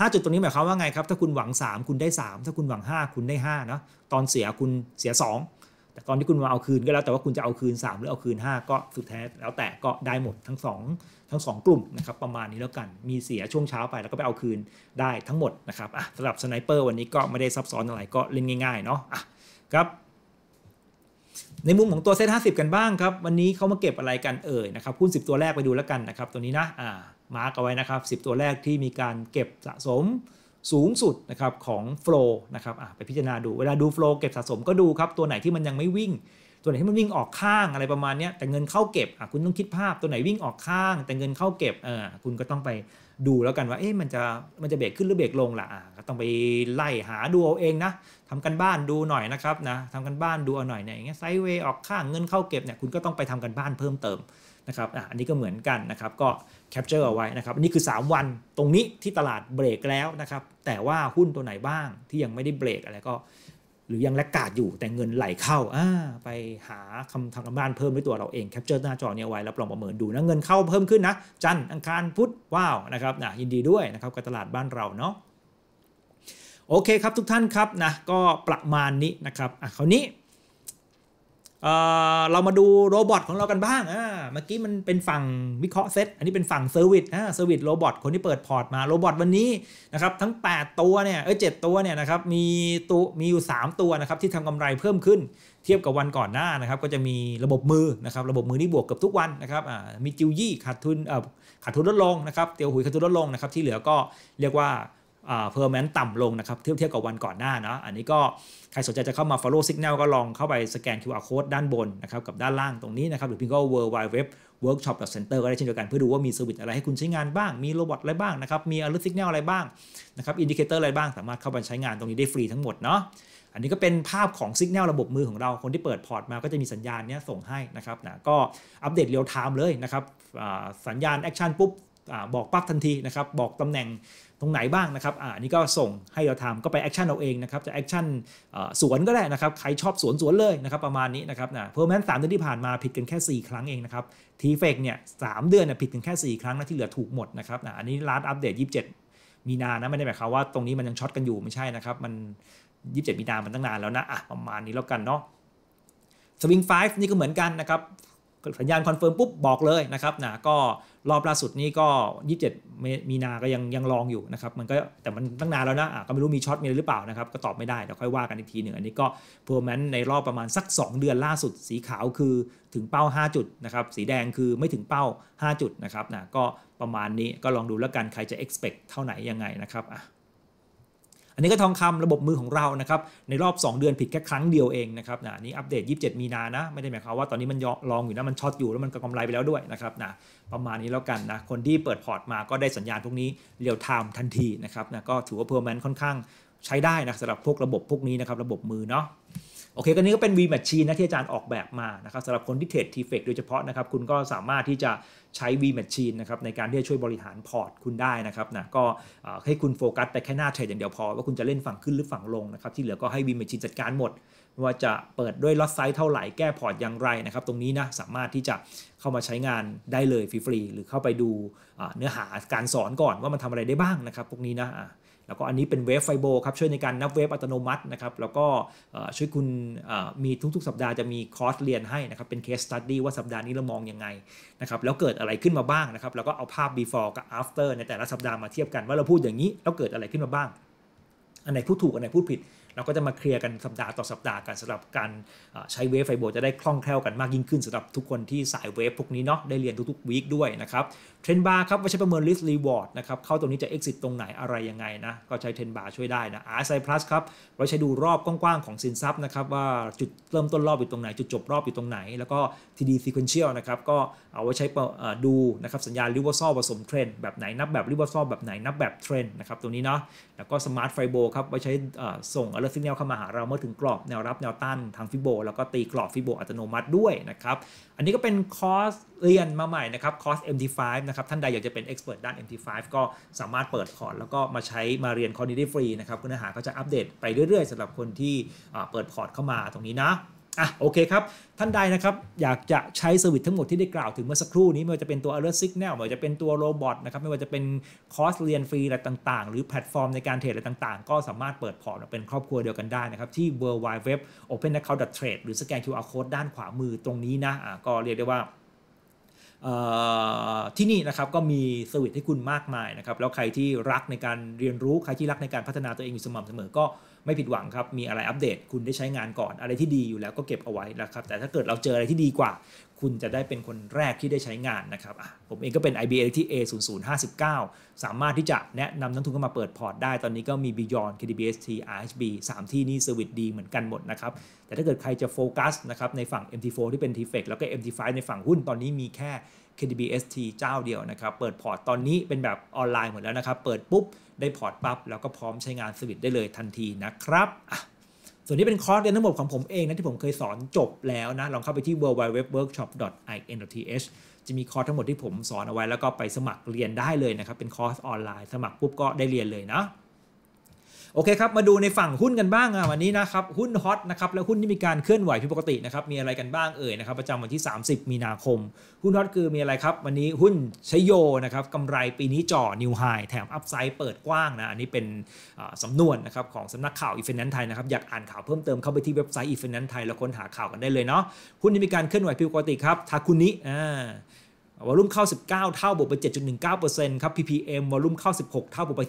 ห้าจุดตรงนี้หมายความว่าไงครับ ถ้าคุณหวัง 3 คุณได้ 3 ถ้าคุณหวัง 5 คุณได้5นาะตอนเสียคุณเสีย 2 แต่ตอนที่คุณมาเอาคืนก็แล้วแต่ว่าคุณจะเอาคืน3หรือเอาคืน 5 ก็สุดแท้แล้วแต่ก็ได้หมดทั้ง2ทั้ง 2 กลุ่มนะครับประมาณนี้แล้วกันมีเสียช่วงเช้าไปแล้วก็ไปเอาคืนได้ทั้งหมดนะครับอ่ะสำหรับสไนเปอร์วันนี้ก็ไม่ได้ซับซ้อนอะไรก็เล่นง่ายๆเนาะอ่ะครับในมุมของตัวเซ็ตห้กันบ้างครับวันนี้เขามาเก็บอะไรกันเอ่ยนะครับหุ้น10ตัวแรกไปดูแล้วกันนะครับตัวนี้นะอ่ามาร์กเอาไว้นะครับ10 ตัวแรกที่มีการเก็บสะสมสูงสุดนะครับของโฟล์นะครับอ่าไปพิจารณาดูเวลาดูโฟล์เก็บสะสมก็ดูครับตัวไหนที่มันยังไม่วิ่ง ตัวไหนที่มันวิ่งออกข้างอะไรประมาณนี้แต่เงินเข้าเก็บอ่คุณต้องคิดภาพตัวไหนวิ่งออกข้าง แต่เงินเข้าเก็บอคุณก็ต้องไปดูแล้วกันว่าเอ๊ะมันจะมันจะเบรกขึ้นหรือเบรกลงล่ะก็ต้องไปไล่หาดูเอาเองนะทำกันบ้านดูหน่อยนะครับนะทำกันบ้านดูเอาหน่อยเนี่ยอย่างเงี้ยไซเวย์ออกข้างเงินเข้าเก็บเนี่ยคุณก็ต้องไปทำกันบ้านเพิ่มเติมนะครับอ่ะอันนี้ก็เหมือนกันนะครับก็แคปเจอร์เอาไว้นะครับอันนี้คือ 3 วัน ตรงนี้ที่ตลาดเบรกแล้วนะครับแต่ว่าหุ้นตัวไหนบ้างที่ยังไม่ได้เบรกอะไรก็หรือยังแลกกาดอยู่แต่เงินไหลเข้าอาไปหาคำทางบ้านเพิ่มด้วยตัวเราเองแคปเจอร์หน้าจอเนี่ยไว้แล้วลองประเมินดูนะ เงินเข้าเพิ่มขึ้นนะ จันอังคารพุธว้าวนะครับนะยินดีด้วยนะครับกับตลาดบ้านเราเนาะโอเคครับทุกท่านครับนะ ก็ประมาณนี้นะครับอ่ะคราวนี้เเรามาดูโรบอทของเรากันบ้างอ่เมื่อกี้มันเป็นฝั่งวิเคราะห์เซตอันนี้เป็นฝั่งเซอร์วิสเซอร์วิสโรบอทคนที่เปิดพอร์ตมา โรบอทวันนี้นะครับทั้ง 8 ตัวเนี่ยเออเตัวเนี่ยนะครับมีตัวมีอยู่ 3 ตัวนะครับที่ทำกำไรเพิ่มขึ้น เทียบกับวันก่อนหน้านะครับก็จะมีระบบมือนะครับระบบมือนี่บวกเกือบทุกวันนะครับมีจิวยี่ขาดทุนขาดทุนลดลงนะครับเตียวหุย ขาดทุนลดลงนะครับที่เหลือก็เรียกว่าเพอร์แมนต่ำลงนะครับเทียบเทียบกับวันก่อนหน้านะอันนี้ก็ใครสนใจจะเข้ามา Follow Signal ก็ลองเข้าไปสแกน QR Code ด้านบนนะครับกับด้านล่างตรงนี้นะครับหรือพิมพ์ก็ w w w workshop center ก็ได้เช่นเดียวกันเพื่อดูว่ามีเซอร์วิสอะไรให้คุณใช้งานบ้าง มีโรบอทอะไรบ้างนะครับ มีอ l e ร t s ิกแนลอะไรบ้างนะครับอินดิเคเตอร์อะไรบ้าง สามารถเข้าไปใช้งานตรงนี้ได้ฟรีทั้งหมดเนาะอันนี้ก็เป็นภาพของสัญญาณระบบมือของเราคนที่เปิดพอร์ตมาก็จะมีสัญญาณนี้ส่งให้นะครับนะก็อัปเดตเรียลไทม์เลยนะครับสัญญาณแอคชั่นปุ๊บบอกปั๊บทันทีนะครับบอกตำแหน่งรงไหนบ้างนะครับ อ่านี่ก็ส่งให้เราทำก็ไปแอคชั่นเอาเองนะครับ จะแอคชั่นสวนก็ได้นะครับ ใครชอบสวนสวนเลยนะครับ ประมาณนี้นะครับนะเพราะฉะนั้นสามเดือนที่ผ่านมาผิดกันแค่ 4 ครั้งเองนะครับ ทีเฟกเนี่ยสเดือนน่ผิดกันแค่ 4 ครั้งนะที่เหลือถูกหมดนะครับนะอันนี้ลาสอัปเดต27 มีนานะไม่ได้หมายความว่าตรงนี้มันยังช็อตกันอยู่ไม่ใช่นะครับ มัน27มีนามันตั้งนานแล้วนะ อ่ะประมาณนี้แล้วกันเนาะสวิงไฟฟ์นี่ก็เหมือนกันนะครับสัญญาณคอนเฟิร์มปุ๊บบอกเลยนะครับ นะก็รอบล่าสุดนี้ก็ 27 มีนาก็ยังยังลองอยู่นะครับมันก็แต่มันตั้งนานแล้วนะะก็ไม่รู้มีช็อตมีอะไรหรือเปล่านะครับก็ตอบไม่ได้เดี๋ยวค่อยว่ากันอีกทีหนึ่งอันนี้ก็เพอร์แมนในรอบประมาณสัก 2 เดือนล่าสุดสีขาวคือถึงเป้า5จุดนะครับสีแดงคือไม่ถึงเป้า5จุดนะครับนะก็ประมาณนี้ก็ลองดูแล้วกันใครจะ expect เท่าไหร่ยังไงนะครับอ่ะอันนี้ก็ทองคำระบบมือของเรานะครับในรอบ 2 เดือนผิดแค่ครั้งเดียวเองนะครับนะนี้อัปเดต 27 มีนานะไม่ได้หมายความว่าตอนนี้มันลองอยู่นะมันช็อตอยู่แล้วมันกำไรไปแล้วด้วยนะครับนะประมาณนี้แล้วกันนะคนที่เปิดพอร์ตมาก็ได้สัญญาณพวกนี้เรียลไทม์ทันทีนะครับนะก็ถือว่าเพอร์แมนค่อนข้างใช้ได้นะสำหรับพวกระบบพวกนี้นะครับระบบมือเนาะโอเคก็นี้ก็เป็น V Machine นะที่อาจารย์ออกแบบมานะครับสำหรับคนที่เทรด t f e c โดยเฉพาะนะครับคุณก็สามารถที่จะใช้ V Machine นะครับในการที่จะช่วยบริหารพอร์ตคุณได้นะครับนะ ก็ให้คุณโฟกัสไปแค่หน้าเทรดอย่างเดียวพอว่าคุณจะเล่นฝั่งขึ้นหรือฝั่งลงนะครับที่เหลือก็ให้ V Machine จัดการหมด ว่าจะเปิดด้วยล็อตไซส์เท่าไหร่แก้พอร์ตอย่างไรนะครับ ตรงนี้นะสามารถที่จะเข้ามาใช้งานได้เลยฟรีๆหรือเข้าไปดูเนื้อหาการสอนก่อนว่ามันทำอะไรได้บ้างนะครับ พวกนี้นะแล้วก็อันนี้เป็นเวฟไฟโบครับช่วยในการนับเวฟอัตโนมัตินะครับแล้วก็ช่วยคุณมีทุกๆสัปดาห์จะมีคอร์สเรียนให้นะครับเป็นเคสสตัดดี้ว่าสัปดาห์นี้เรามองยังไงนะครับแล้วเกิดอะไรขึ้นมาบ้างนะครับ แล้วก็เอาภาพ before กับ after ในแต่ละสัปดาห์มาเทียบกันว่าเราพูดอย่างนี้ แล้วเกิดอะไรขึ้นมาบ้างอันไหนพูดถูกอันไหนพูดผิดเราก็จะมาเคลียร์กัน สัปดาห์ต่อสัปดาห์กันสำหรับการใช้เวฟไฟโบจะได้คล่องแคล่วกันมากยิ่งขึ้นสำหรับทุกคนที่สายเวฟพวกนี้เนาะได้เรียนทุกๆวีคด้วยนะครับเทรนบาร์ครับไว้ใช้ประเมินสต์รีวอร์ดนะครับ เข้าตรงนี้จะ exit ตรงไหนอะไรยังไงนะก็ใช้เทรนบาร์ช่วยได้นะอาร์ไซพลัสครับไว้ใช้ดูรอบกว้างๆของสินทรัพย์นะครับว่าจุดเริ่มต้นรอบอยู่ตรงไหนจุดจบรอบอยู่ตรงไหน แล้วก็ทีดีซีเควนเชียลนะครับก็เอาไว้ใช้ดูนะครับสัญญาณเวอร์ซอลผสมเทรนแบบไหนนับแบบเวอร์ซอลแบบไหนนับแบบเทรนนะครับตัวนี้เนาะแล้วก็มาร์ทไฟโบครับไว้ใช้ส่งลอรสซญญานลเข้ามาหาเราเมื่อถึงกรอบแนวรับแนวต้านทางฟิโบ แล้วก็ตีกรอบฟิโบอัตโนมัติด้วยนะครับ อันนี้ก็เป็นคอร์สเรียนมาใหม่นะครับ คอร์ส MT5 นะครับท่านใดอยากจะเป็นเอ็กซ์เพรสด้าน MT5 ก็สามารถเปิดคอร์สแล้วก็มาใช้มาเรียนคอร์สนี้ได้ฟรีนะครับเนื้อหาก็จะอัปเดตไปเรื่อย ๆ สำหรับคนที่เปิดพอร์ตเข้ามาตรงนี้นะอ่ะโอเคครับ ท่านใดนะครับ อยากจะใช้เซอร์วิสทั้งหมดที่ได้กล่าวถึงเมื่อสักครู่นี้ไม่ว่าจะเป็นตัว alert signal ไม่ว่าจะเป็นตัวโรบอทนะครับไม่ว่าจะเป็นคอร์สเรียนฟรีอะไรต่าง ๆ หรือแพลตฟอร์มในการเทรดอะไรต่างๆ ก็สามารถเปิดพอร์ตเป็นครอบครัวเดียวกันได้นะครับ ที่ w w w o p e n a c c o u n t t r a d e หรือสแกน QR code ด้านขวามือตรงนี้นะอ่ะก็เรียกได้ว่าที่นี่นะครับก็มีสวิตให้คุณมากมายนะครับแล้วใครที่รักในการเรียนรู้ใครที่รักในการพัฒนาตัวเองอยู่สม่ำเสมอก็ไม่ผิดหวังครับ มีอะไรอัปเดตคุณได้ใช้งานก่อนอะไรที่ดีอยู่แล้วก็เก็บเอาไว้นะครับ แต่ถ้าเกิดเราเจออะไรที่ดีกว่าคุณจะได้เป็นคนแรกที่ได้ใช้งานนะครับ ผมเองก็เป็น IBA ที่ A 0 0 5 9 สามารถที่จะแนะนำนักทุนเข้ามาเปิดพอร์ตได้ตอนนี้ก็มี Beyond KDBST RHB 3 ที่นี่เซอร์วิสดีเหมือนกันหมดนะครับ แต่ถ้าเกิดใครจะโฟกัสนะครับในฝั่ง MT4 ที่เป็น t f x แล้วก็ MT5 ในฝั่งหุ้นตอนนี้มีแค่ KDBST เจ้าเดียวนะครับ เปิดพอร์ตตอนนี้เป็นแบบออนไลน์หมดแล้วนะครับ เปิดปุ๊บ ได้พอร์ตปั๊บแล้วก็พร้อมใช้งานสวิตได้เลยทันทีนะครับ ส่วนนี้เป็นคอร์สเรียนทั้งหมดของผมเองนะที่ผมเคยสอนจบแล้วนะลองเข้าไปที่ www.workshop.in.th จะมีคอร์สทั้งหมดที่ผมสอนเอาไว้แล้วก็ไปสมัครเรียนได้เลยนะครับเป็นคอร์สออนไลน์ สมัครปุ๊บก็ได้เรียนเลยนะโอเคครับ มาดูในฝั่งหุ้นกันบ้างวันนี้นะครับหุ้นฮอตนะครับและหุ้นที่มีการเคลื่อนไหวผิดปกตินะครับมีอะไรกันบ้างเอ่ยนะครับประจำวันที่ 30 มีนาคม หุ้นฮอตคือมีอะไรครับ วันนี้หุ้นชโยนะครับกำไรปีนี้จ่อนิวไฮแถมอัพไซด์เปิดกว้างนะอันนี้เป็นสำนวนนะครับของสำนักข่าวอีเฟนแนนไทยนะครับ อยากอ่านข่าวเพิ่มเติมเข้าไปที่เว็บไซต์อีเฟนแนนไทยแล้วค้นหาข่าวกันได้เลยเนาะหุ้นที่มีการเคลื่อนไหวผิดปกติครับทาคุนิอ่าวอลุ่มเข้า 19 เท่าบวกไป7.19%ครับ PPM วอลุ่มเข้า 16 เท่าบวกไป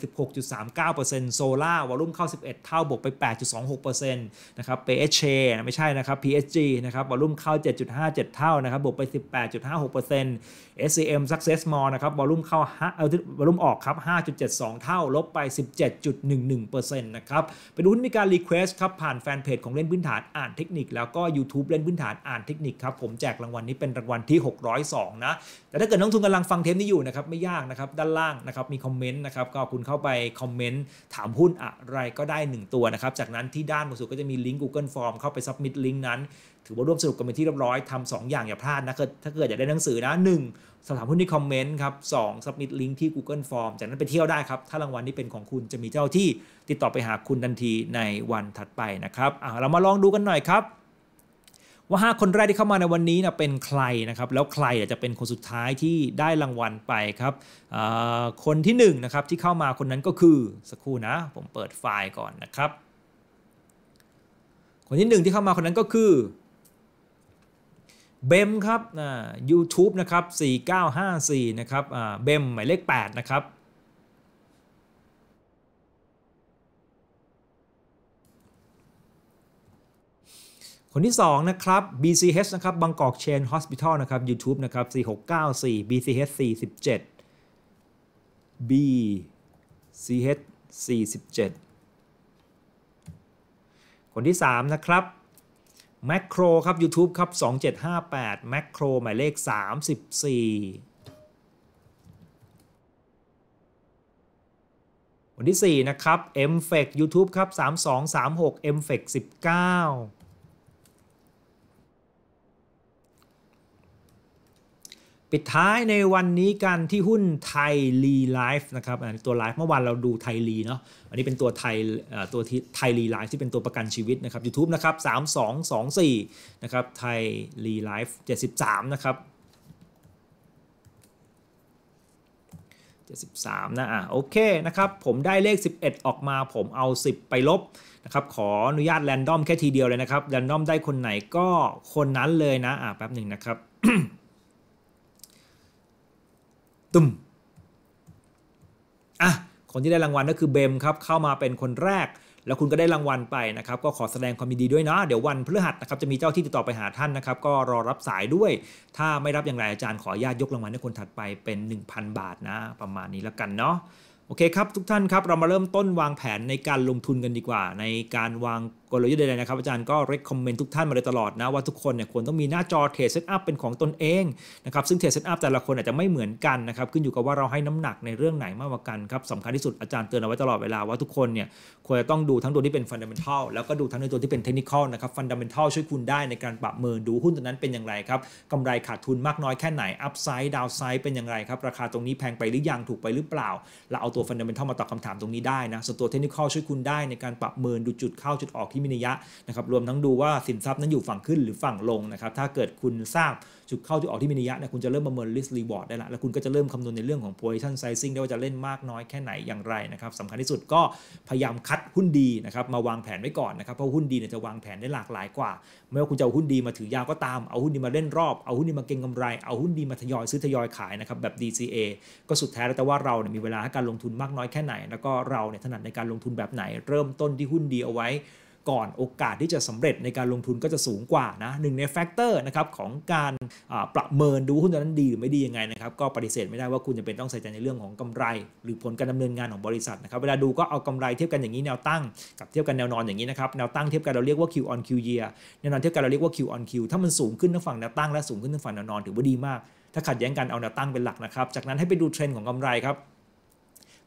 16.39%โซล่าวอลุ่มเข้า 11 เท่าบวกไป 8.26%นะครับ PHC s ไม่ใช่นะครับ PSG นะครับวอลุ่มเข้า 7.57 เท่านะครับบวกไป 18.56% SCM Success Mall นะครับวอลุ่มเข้าเออวอลุ่มออกครับ5.72 เท่า ลบไป 17.11%นะครับไปดูหุ้นมีการ Request ครับ ผ่านแฟนเพจของเล่นพื้นฐานอ่านเทคนิคแล้วก็ YouTube เล่นพื้นฐานอ่านเทคนิคครับผมแจกรางวัลนี้เป็นรางวัลที่602นะแต่ถ้าเกิดนักทุนกำลังฟังเทปนี้อยู่นะครับไม่ยากนะครับด้านล่างนะครับมีคอมเมนต์นะครับก็คุณเข้าไปคอมเมนต์ ถามหุ้นอะไรก็ได้ 1 ตัวนะครับจากนั้นที่ด้านบนสุดก็จะมีลิงก์ Google Form เข้าไปซับมิดลิงก์นั้นถือว่าร่วมสรุปกันเป็นที่เรียบร้อยทำสองอย่างอย่าพลาดนะถ้าเกิดอยากได้หนังสือนะหนึ่งสถามหุ้นที่คอมเมนต์ครับสองสับมิดลิงก์ที่ Google Form จากนั้นไปเที่ยวได้ครับถ้ารางวัลนี้เป็นของคุณจะมีเจ้าที่ ติดต่อไปหาคุณทันทีในวันถัดไปนะครับเรามาลองดูกันหน่อยครับว่า 5 คนแรกที่เข้ามาในวันนี้นะเป็นใครนะครับ แล้วใคร จะเป็นคนสุดท้ายที่ได้รางวัลไปครับคนที่1นนะครับที่เข้ามาคนนั้นก็คือ สักครู่นะ ผมเปิดไฟล์ก่อนนะครับ คนที่ 1 ที่เข้ามาคนนั้นก็คือเบมครับนะทูบนะครับ4954นะครับเบมหมายเลข8นะครับคนที่ 2 นะครับ BCH นะครับบางกอกเชนฮอสพิทอลนะครับ YouTube นะครับ4694 BCH 47 BCH 47คนที่ 3 นะครับแมคโครครับ YouTube ครับ2758แมคโครหมายเลข 34 คนที่ 4 นะครับ m f e c YouTube ครับ3236 m f e c 19ปิดท้ายในวันนี้กันที่หุ้นไทยรีไลฟ์นะครับตัวไลฟ์เมื่อวานเราดูไทยรีเนาะอันนี้เป็นตัวไทยตัวไทยรีไลฟ์ที่เป็นตัวประกันชีวิตนะครับยูทูบนะครับสามสองสองสี่นะครับไทยรีไลฟ์เจ็ดสิบสามนะครับ 73 นะอ่ะโอเคนะครับผมได้เลข 11 ออกมาผมเอา 10 ไปลบนะครับขออนุญาตแรนดอมแค่ทีเดียวเลยนะครับแรนดอมได้คนไหนก็คนนั้นเลยนะอ่ะแป๊บหนึ่งนะครับตุ้มอ่ะ คนที่ได้รางวัลก็คือเบมครับ เข้ามาเป็นคนแรก แล้วคุณก็ได้รางวัลไปนะครับ ก็ขอแสดงความดีด้วยนะ เดี๋ยววันพฤหัสนะครับ จะมีเจ้าที่ติดต่อไปหาท่านนะครับ ก็รอรับสายด้วย ถ้าไม่รับอย่างไรอาจารย์ขออนุญาตยกรางวัลให้คนถัดไปเป็น 1,000 บาทนะ ประมาณนี้แล้วกันเนาะ โอเคครับ ทุกท่านครับ เรามาเริ่มต้นวางแผนในการลงทุนกันดีกว่า ในการวางกลยุทธ์ใดๆนะครับ อาจารย์ก็ recommend ทุกท่านมาเลยตลอดนะ ว่าทุกคนเนี่ยควรต้องมีหน้าจอเทรดเซตอัพเป็นของตนเองนะครับซึ่งเทรดเซตอัพแต่ละคนอาจจะไม่เหมือนกันนะครับ ขึ้นอยู่กับว่าเราให้น้ำหนักในเรื่องไหนมากกว่ากันครับสำคัญที่สุดอาจารย์เตือนเอาไว้ตลอดเวลาว่าทุกคนเนี่ยควรจะต้องดูทั้งตัวที่เป็น fundamental แล้วก็ดูทั้งในตัวที่เป็น technical นะครับ fundamental ช่วยคุณได้ในการปรับมือดูหุ้นตัวนั้นเป็นอย่างไรครับกำไรขาดทุนมากน้อยแค่ไหน upside downside เป็นอย่างไรครับราคาตรงนี้แพงไปหรือยังถูกไปหรือเปล่า เราเอาตัว fundamental มาตอบคำถามตรงนี้ได้นะส่วนตัว technical ช่วยคุณได้ ในการปรับมือดูจุดเข้าจุดออกที่มีนิยะนะครับ รวมทั้งดูว่าสินทรัพย์นั้นอยู่ฝั่งขึ้นหรือฝั่งลงนะครับ ถ้าเกิดคุณทราบจุดเข้าจุดออกที่มีนิยะเนี่ยคุณจะเริ่มประเมิน risk reward ได้ละ แล้วคุณก็จะเริ่มคำนวณในเรื่องของ position sizing ได้ว่าจะเล่นมากน้อยแค่ไหนอย่างไรนะครับสำคัญที่สุดก็พยายามคัดหุ้นดีนะครับ มาวางแผนไว้ก่อนนะครับ เพราะหุ้นดีเนี่ยจะวางแผนได้หลากหลายกว่า ไม่ว่าคุณจะเอาหุ้นดีมาถือยาวก็ตาม เอาหุ้นดีมาเล่นรอบ เอาหุ้นดีมาเก็งกำไร เอาหุ้นดีมาทยอยซื้อทยอยขายนะครับแบบ DCA ก็สุดแท้แล้วแต่ว่าเราเนี่ยมีเวลาให้การลงทุนมากน้อยแค่ไหน แล้วก็เราเนี่ยถนัดในการลงทุนแบบไหน เริ่มต้นที่หุ้นดีเอาไว้ก่อนโอกาสที่จะสำเร็จในการลงทุนก็จะสูงกว่านะหนึ่งในแฟกเตอร์นะครับของการประเมินดูหุ้นตัวนั้นดีหรือไม่ดี ยังไงนะครับก็ปฏิเสธไม่ได้ว่าคุณจะเป็นต้องใส่ใจในเรื่องของกำไร หรือผลการดำเนินงานของบริษัทนะครับเวลาดูก็เอากำไร เทียบกันอย่างนี้แนวตั้งกับเทียบกันแนวนอนอย่างนี้นะครับแนวตั้งเทียบกันเราเรียกว่า Q on Q year แนวนอนเทียบกันเราเรียกว่า Q on Q ถ้ามันสูงขึ้นทั้งฝั่งแนวตั้งและสูงขึ้นทั้งฝั่งแนวนอนถือว่าดีมากถ้าขัดแย้งกันเอาแนวตั้งเป็นหลักนะครับจากนั้นให้ไปดูเทรนด์ของกำไรครับ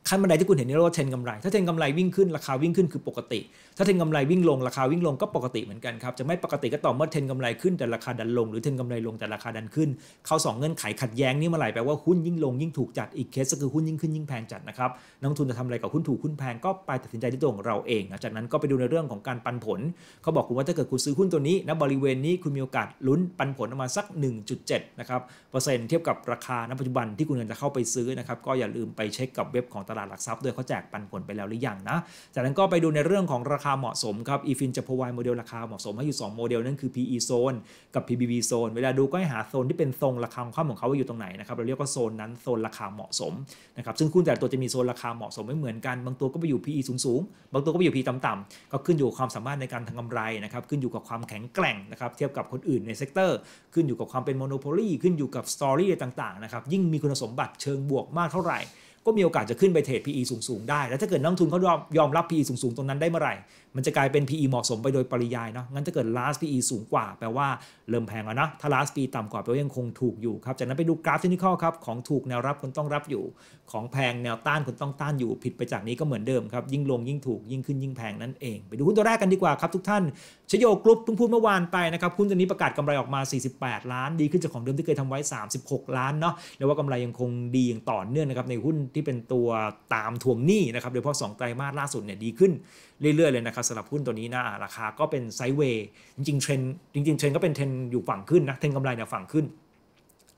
ขั้นบันไดที่คุณเห็นนี่เรียกว่าเทรนกำไร ถ้าเทรนกำไรวิ่งขึ้นราคาวิ่งขึ้นคือปกติ ถ้าเทรนกำไรวิ่งลงราคาวิ่งลงก็ปกติเหมือนกันครับ จะไม่ปกติก็ต่อเมื่อเทรนกำไรขึ้นแต่ราคาดันลง หรือเทรนกำไรลงแต่ราคาดันขึ้น เข้าสองเงื่อนไขขัดแย้งนี่เมื่อไหร่ แปลว่าหุ้นยิ่งลง ยิ่งถูกจัด อีกเคสก็คือหุ้นยิ่งขึ้นยิ่งแพงจัดนะครับนักทุนจะทำอะไรกับหุ้นถูกหุ้นแพงก็ไปตัดสินใจที่ตัวของเราเอง จากนั้นก็ไปดูในเรื่องของการปันผลเขาบอกคุณว่าถ้าเกิดคุณซื้อหุ้นตัวนี้ณบริเวณนี้คุณมีโอกาสลุ้นปันผลออกมาสัก 1.7นะครับเปอร์เซ็นต์เทียบกับราคาณปัจจุบันที่คุณกำลังจะเข้าไปซื้อนะครับก็อย่าลืมไปเช็คกับเว็บของตลาดหลักทรัพย์ด้วยเขาแจกปันผลไปแล้วหรือยังนะจากนั้นก็ไปดูในเรื่องของราคาเหมาะสมครับอีฟินจะพรายโมเดลราคาเหมาะสมให้อยู่ 2 โมเดล นั่นคือ PE โซนกับ PBB โซนเวลาดูก็ให้หาโซนที่เป็นทรงราคาความของเขาว่าอยู่ตรงไหนนะครับเราเรียกว่าโซนนั้นโซนราคาเหมาะสมนะครับซึ่งคุณแต่ตัวจะมีโซน ราคาเหมาะสมไม่เหมือนกันบางตัวก็ไปอยู่ PE สูงๆบางตัวก็ไปอยู่ PE ต่ำๆก็ขึ้นอยู่ความสามารถในการทำกำไรนะครับขึ้นอยู่กับความแข็งแกร่งนะครับเทียบกับคนอื่นในเซกเตอร์ขึ้นอยู่กับความเป็นโมโนโพลีขึ้นอยู่กับสตอรี่ต่างๆนะครับยิ่งมีคุณสมบัติเชิงบวกมากเท่าไหร่ก็มีโอกาสจะขึ้นไปเทรด PE สูงๆ ได้ แล้วถ้าเกิดนักทุนเขายอมยอมรับ PE สูงๆ ตรงนั้นได้เมื่อไหร่มันจะกลายเป็น PE เหมาะสมไปโดยปริยายเนาะ งั้นถ้าเกิด last PE สูงกว่าแปลว่าเริ่มแพงแล้วนะถ้า last PE ต่ำกว่าแปลว่ายังคงถูกอยู่ครับ จากนั้นไปดูกราฟเทคนิคครับ ของถูกแนวรับคนต้องรับอยู่ ของแพงแนวต้านคนต้องต้านอยู่ผิดไปจากนี้ก็เหมือนเดิมครับ ยิ่งลงยิ่งถูก ยิ่งขึ้นยิ่งแพงนั่นเอง ไปดูหุ้นตัวแรกกันดีกว่าครับ ทุกท่านชโยกรุ๊ปเพิ่งพูดเมื่อวานไปนะครับหุ้นตัวนี้ประกาศกำไรออกมา 48 ล้าน ดีขึ้นจากของเดิมที่เคยทำไว้ 36 ล้านเนาะแล้วว่ากำไรยังคงดีอย่างต่อเนื่องนะครับในหุ้นทที่เป็นตัวตามทวงหนี้นะครับโดยเฉพาะ2ไตรมาสล่าสุดเนี่ยดีขึ้นเรื่อยๆ เลยนะครับสำหรับหุ้นตัวนี้นะราคาก็เป็นไซด์เวย์จริงๆเทรนจริง ๆเทรนก็เป็นเทรนอยู่ฝั่งขึ้นนะ เทรนกำไรเนี่ยฝั่งขึ้น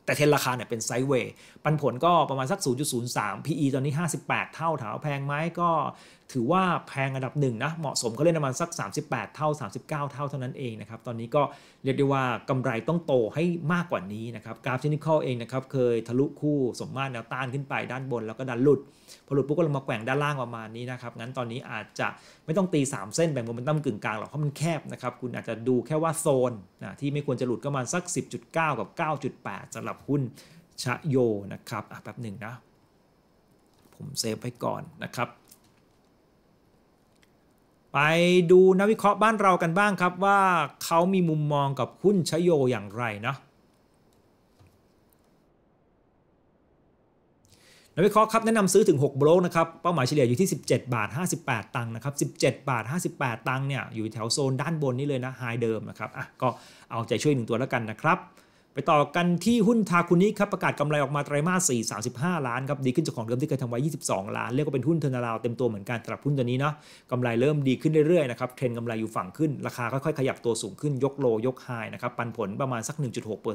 แต่เทนราคาเนี่ยเป็นไซด์เวย์ปันผลก็ประมาณสัก 0.03 PE ตอนนี้ 58 เท่าถามแพงไหมก็ถือว่าแพงอันดับหนึ่งนะเหมาะสมเขาเล่นประมาณสัก 38 เท่า 39 เท่าเท่านั้นเองนะครับตอนนี้ก็เรียกได้ว่ากำไรต้องโตให้มากกว่านี้นะครับ กราฟเทคนิคเองนะครับเคยทะลุคู่สมมาตรแนวต้านขึ้นไปด้านบนแล้วก็ดันหลุดพอหลุดปุ๊บก็ลงมาแกว่งด้านล่างประมาณนี้นะครับงั้นตอนนี้อาจจะไม่ต้องตี 3 เส้นแบ่งโมเมนตัมกึ่งกลางหรอกเพราะมันแคบนะครับคุณอาจจะดูแค่ว่าโซนนะที่ไม่ควรจะหลุดก็ประมาณสัก 10.9 กับ 9.8สำหรับหุ้นชะโยนะครับแป๊บหนึ่งนะผมเซฟไว้ก่อนนะครับไปดูนักวิเคราะห์บ้านเรากันบ้างครับว่าเขามีมุมมองกับหุ้นชโยอย่างไรเนาะนักวิเคราะห์ครับแนะนำซื้อถึง 6 โบอกนะครับ เป้าหมายเฉลี่ยอยู่ที่ 17 บาท 58 ตังค์นะครับ 17 บาท 58 ตังค์เนี่ยอยู่แถวโซนด้านบนนี้เลยนะไฮเดิมนะครับอ่ะก็เอาใจช่วยหนึ่งตัวแล้วกันนะครับไปต่อกันที่หุ้นทาคุนิครับประกาศกำไรออกมาไตรมาส4 35ล้านครับดีขึ้นจากของเดิมที่เคยทำไว้22ล้านเรียกว่าเป็นหุ้นเทอร์นาลาวเต็มตัวเหมือนกันสำหรับหุ้นตัวนี้เนาะกำไรเริ่มดีขึ้นเรื่อยๆนะครับเทรนกำไรอยู่ฝั่งขึ้นราคาค่อยๆขยับตัวสูงขึ้นยกโลยกไฮนะครับปันผลประมาณสัก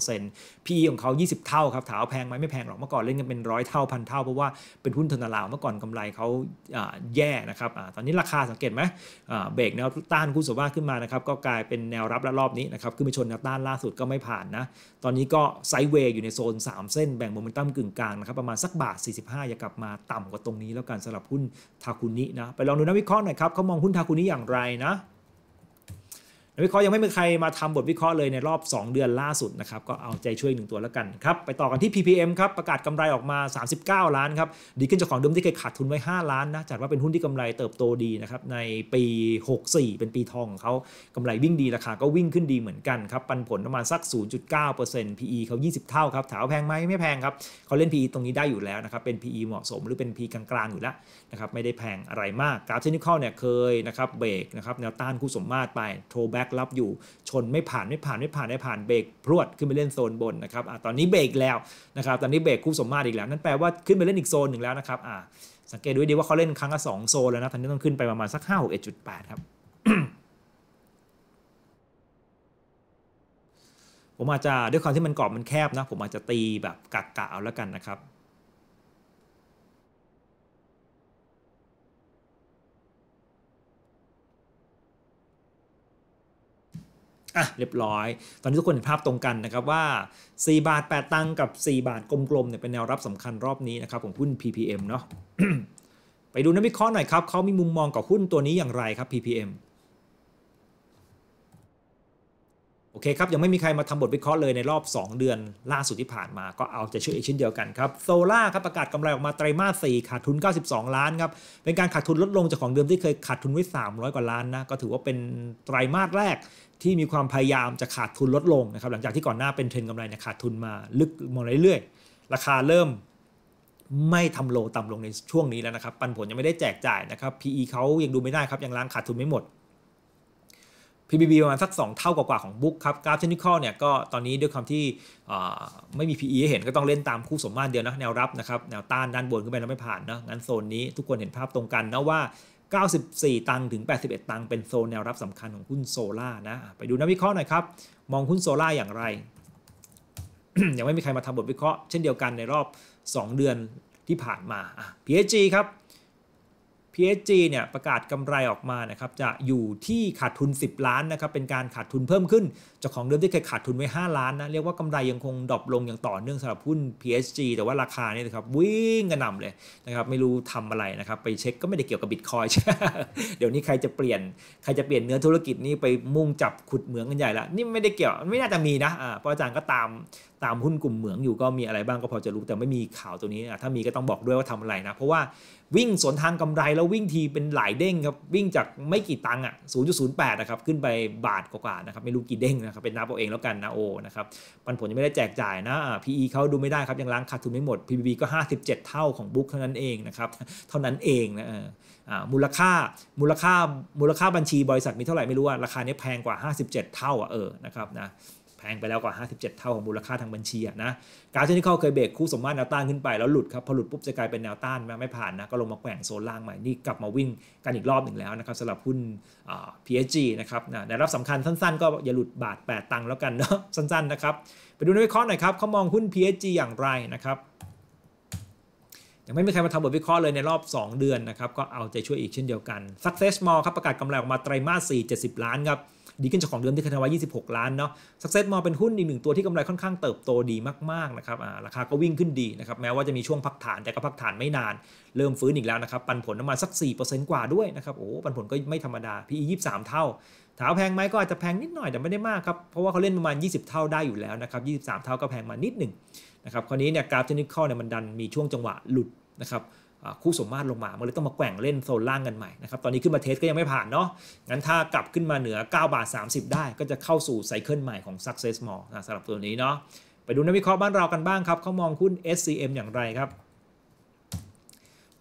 1.6% PE ของเขา20 เท่าครับถาวแพงไหมไม่แพงหรอกเมื่อก่อนเล่นกันเป็นร้อยเท่าพันเท่าเพราะว่าเป็นหุ้นเทอร์นาลาวเมื่อก่อนกำไรเขาแย่นะครับตอนนี้ราคาสังเกตไหมเบรกแนวต้านคู่สว่าขึ้นมานะครับก็กลายเป็นแนวรับและรอบนี้นะครับขึ้นไปชนแนวต้านล่าสุดก็ไม่ผ่านนะตอนนี้ก็ไซเวย์ อยู่ในโซน 3 เส้นแบ่งโมเมนตัมกึ่งกลางนะครับ ประมาณสักบาท 45 อย่ากลับมาต่ำกว่าตรงนี้แล้วกันสำหรับหุ้นทาคุนินะ ไปลองดูนักวิเคราะห์หน่อยครับเขามองหุ้นทาคุนิอย่างไรนะวิเคราะห์ยังไม่มีใครมาทำบทวิเคราะห์เลย ในรอบ 2 เดือนล่าสุดนะครับก็เอาใจช่วยหนึ่งตัวแล้วกันครับไปต่อกันที่ PPM ครับประกาศกำไรออกมา 39 ล้านครับดีขึ้นจากของเดิมที่เคยขาดทุนไว้ 5 ล้านนะจัดว่าเป็นหุ้นที่กำไรเติบโตดีนะครับในปี 64 เป็นปีทองของเขากำไรวิ่งดีราคาก็วิ่งขึ้นดีเหมือนกันครับปันผลประมาณสัก 0.9% PE เขา 20 เท่าครับถามว่าแพงไหมไม่แพงครับเขาเล่น PE ตรงนี้ได้อยู่แล้วนะครับเป็น PE เหมาะสมหรือเป็น PE กลางๆ อยู่แล้วนะครับไม่ได้แพงอะไรมากกราฟเทคนิคเนี่ยเคยนะครับเบรกนะครับแนวต้านคู่สมมาตรไปโทแบกรับอยู่ชนไม่ผ่านไม่ผ่านไม่ผ่านไม่ผ่านเบรกพรวดขึ้นไปเล่นโซนบนนะครับอตอนนี้เบรกแล้วนะครับ ตอนนี้เบรกคู่สมมาตรอีกแล้วนั่นแปลว่าขึ้นไปเล่นอีกโซนหนึ่งแล้วนะครับสังเกตดูดีว่าเขาเล่นครั้งละสองโซนแล้วนะตอนนี้ต้องขึ้นไปประมาณสักห้าหกเอ็ดจุดแปดครับ ผมอาจจะด้วยความที่มันกรอบมันแคบนะผมอาจจะตีแบบกะกะเอาแล้วกันนะครับอ่ะเรียบร้อยตอนนี้ทุกคนเห็นภาพตรงกันนะครับว่า 4 บาท 8 ตังกับ 4 บาทกลมๆเนี่ยเป็นแนวรับสำคัญรอบนี้นะครับของหุ้น PPM เนาะไปดูนักวิเคราะห์หน่อยครับเขามีมุมมองกับหุ้นตัวนี้อย่างไรครับ PPM โอเคครับยังไม่มีใครมาทำบทวิเคราะห์เลย ในรอบ 2 เดือนล่าสุดที่ผ่านมา ก็เอาจะช่วยอีกชิ้นเดียวกันครับโซล่าครับประกาศกำไรออกมาไตรมาส4ขาดทุน 92 ล้านครับเป็นการขาดทุนลดลงจากของเดิมที่เคยขาดทุนไว้ 300 กว่าล้านนะก็ถือว่าเป็นไตรมาสแรกที่มีความพยายามจะขาดทุนลดลงนะครับหลังจากที่ก่อนหน้าเป็นเทรนกำไรนะขาดทุนมาลึกมาเรื่อยๆราคาเริ่มไม่ทำโลต่ำลงในช่วงนี้แล้วนะครับปันผลยังไม่ได้แจกจ่ายนะครับ PE เขายังดูไม่ได้ครับยังล้างขาดทุนไม่หมด PBB ประมาณสัก 2 เท่ากว่าของบุ๊กครับกราฟเทคนิคอลเนี่ยก็ตอนนี้ด้วยความที่ไม่มี PE ให้เห็นก็ต้องเล่นตามคู่สมมาตรเดียวนะ แนวรับนะครับ แนวต้านด้านบนขึ้นไปแล้วไม่ผ่านนะงั้นโซนนี้ทุกคนเห็นภาพตรงกันนะว่า 94 ตังค์ถึง 81 ตังค์เป็นโซนแนวรับสำคัญของหุ้นโซล่านะไปดูนักวิเคราะห์หน่อยครับ มองหุ้นโซล่าอย่างไรยังไม่มีใครมาทำบทวิเคราะห์เช่นเดียวกันในรอบ 2 เดือนที่ผ่านมา p h g ครับ PSG เนี่ยประกาศกำไรออกมานะครับจะอยู่ที่ขาดทุน 10 ล้านนะครับเป็นการขาดทุนเพิ่มขึ้น จากของเดิมที่เคยขาดทุนไว้5ล้านนะเรียกว่ากำไรยังคงดรอปลงอย่างต่อเนื่องสำหรับหุ้น PSG แต่ว่าราคาเนี่ยนะครับวิ่งกระหน่ำเลยนะครับไม่รู้ทำอะไรนะครับ ไปเช็คก็ไม่ได้เกี่ยวกับบิตคอยเดี๋ยวนี้ใครจะเปลี่ยนใครจะเปลี่ยนเนื้อธุรกิจนี้ไปมุ่งจับขุดเหมืองกันใหญ่ละนี่ไม่ได้เกี่ยวไม่น่าจะมีนะอ่าเพราะอาจารย์ก็ตามตามหุ้นกลุ่มเหมืองอยู่ก็มีอะไรบ้างก็พอจะรู้แต่ไม่มีข่าวตัวนี้นะถ้ามีก็ต้องบอกด้วยว่าทำอะไรนะเพราะว่าวิ่งสวนทางกำไรแล้ววิ่งทีเป็นหลายเด้งครับวิ่งจากไม่กี่ตังค์อ่ะศูนย์จุดศูนะครับขึ้นไปบาทกว่าๆนะครับไม่รู้กี่เด้งนะครับเป็นนับเอาเองแล้วกันนะโอนะครับปันผลยังไม่ได้แจกจ่ายนะ PE เขาดูไม่ได้ครับยังล้างขาดทุนไม่หมด PBB ก็ 57 เท่าของบุ๊กเท่านั้นเองนะครับเท่านั้นเองนะมูลค่ามูลค่ามูลค่าบัญชีบริษัทมีเท่าไหร่ไม่รู้ว่าราคานี้แพงกว่า 57 เท่าอ่ะเออนะครับนะแงไปแล้วกว่า 57 เท่าของมูลค่าทางบัญชีนะการเี่นขาเคยเบรกคู่สมมาตรแนวต้านขึ้นไป แล้วหลุดครับพอหลุดปุ๊บจะกลายเป็นแนวต้านไม่ผ่านนะ ก็ลงมาแกว่งโซนล่างใหม่นี่กลับมาวิ่งกันอีกรอบหนึ่งแล้วนะครับสำหรับหุ้น PSG นะครับในรับสำคัญสั้นๆ ก็อย่าหลุดบาท8ตังค์แล้วกันเนาะสั้นๆนะครับไปดูในวิเคราะห์หน่อยครับเขามองหุ้น PSG อย่างไรนะครับยังไม่มีใครมาทำบทวิเคราะห์เลยในรอบ 2 เดือนนะครับก็เอาใจช่วยอีกเช่นเดียวกัน Success Mall ครับประกาศกำไรออกมาไตรมาส4 70 ล้านครับดีขึ้นจากของเดิมที่เคยทำไว้26 ล้านเนาะสักเซสมอเป็นหุ้นอีกหนึ่งตัวที่กำไรค่อนข้างเติบโตดีมากๆนะครับราคาก็วิ่งขึ้นดีนะครับแม้ว่าจะมีช่วงพักฐานแต่ก็พักฐานไม่นาน เริ่มฟื้นอีกแล้วนะครับปันผลประมาณสัก 4%กว่าด้วยนะครับ โอ้ปันผลก็ไม่ธรรมดา PE 23 เท่า ถามแพงไหมก็อาจจะแพงนิดหน่อย แต่ไม่ได้มากครับเพราะว่าเขาเล่นประมาณ 20 เท่าได้อยู่แล้วนะครับ23 เท่าก็แพงมานิดหนึ่งนะครับคราวนี้เนี่ยกราฟเทคนิคเนี่ยมันดันมีช่วงจังหวะหลุดนะครับคู่สมมาตรลงมา มันเลยต้องมาแกว่งเล่นโซนล่างกันใหม่นะครับ ตอนนี้ขึ้นมาเทสก็ยังไม่ผ่านเนาะ งั้นถ้ากลับขึ้นมาเหนือ 9 บาท 30 ได้ก็จะเข้าสู่ไซเคิลใหม่ของ Success Mall นะสำหรับตัวนี้เนาะ ไปดูนักวิเคราะห์บ้านเรากันบ้างครับเขามองหุ้น SCM อย่างไรครับ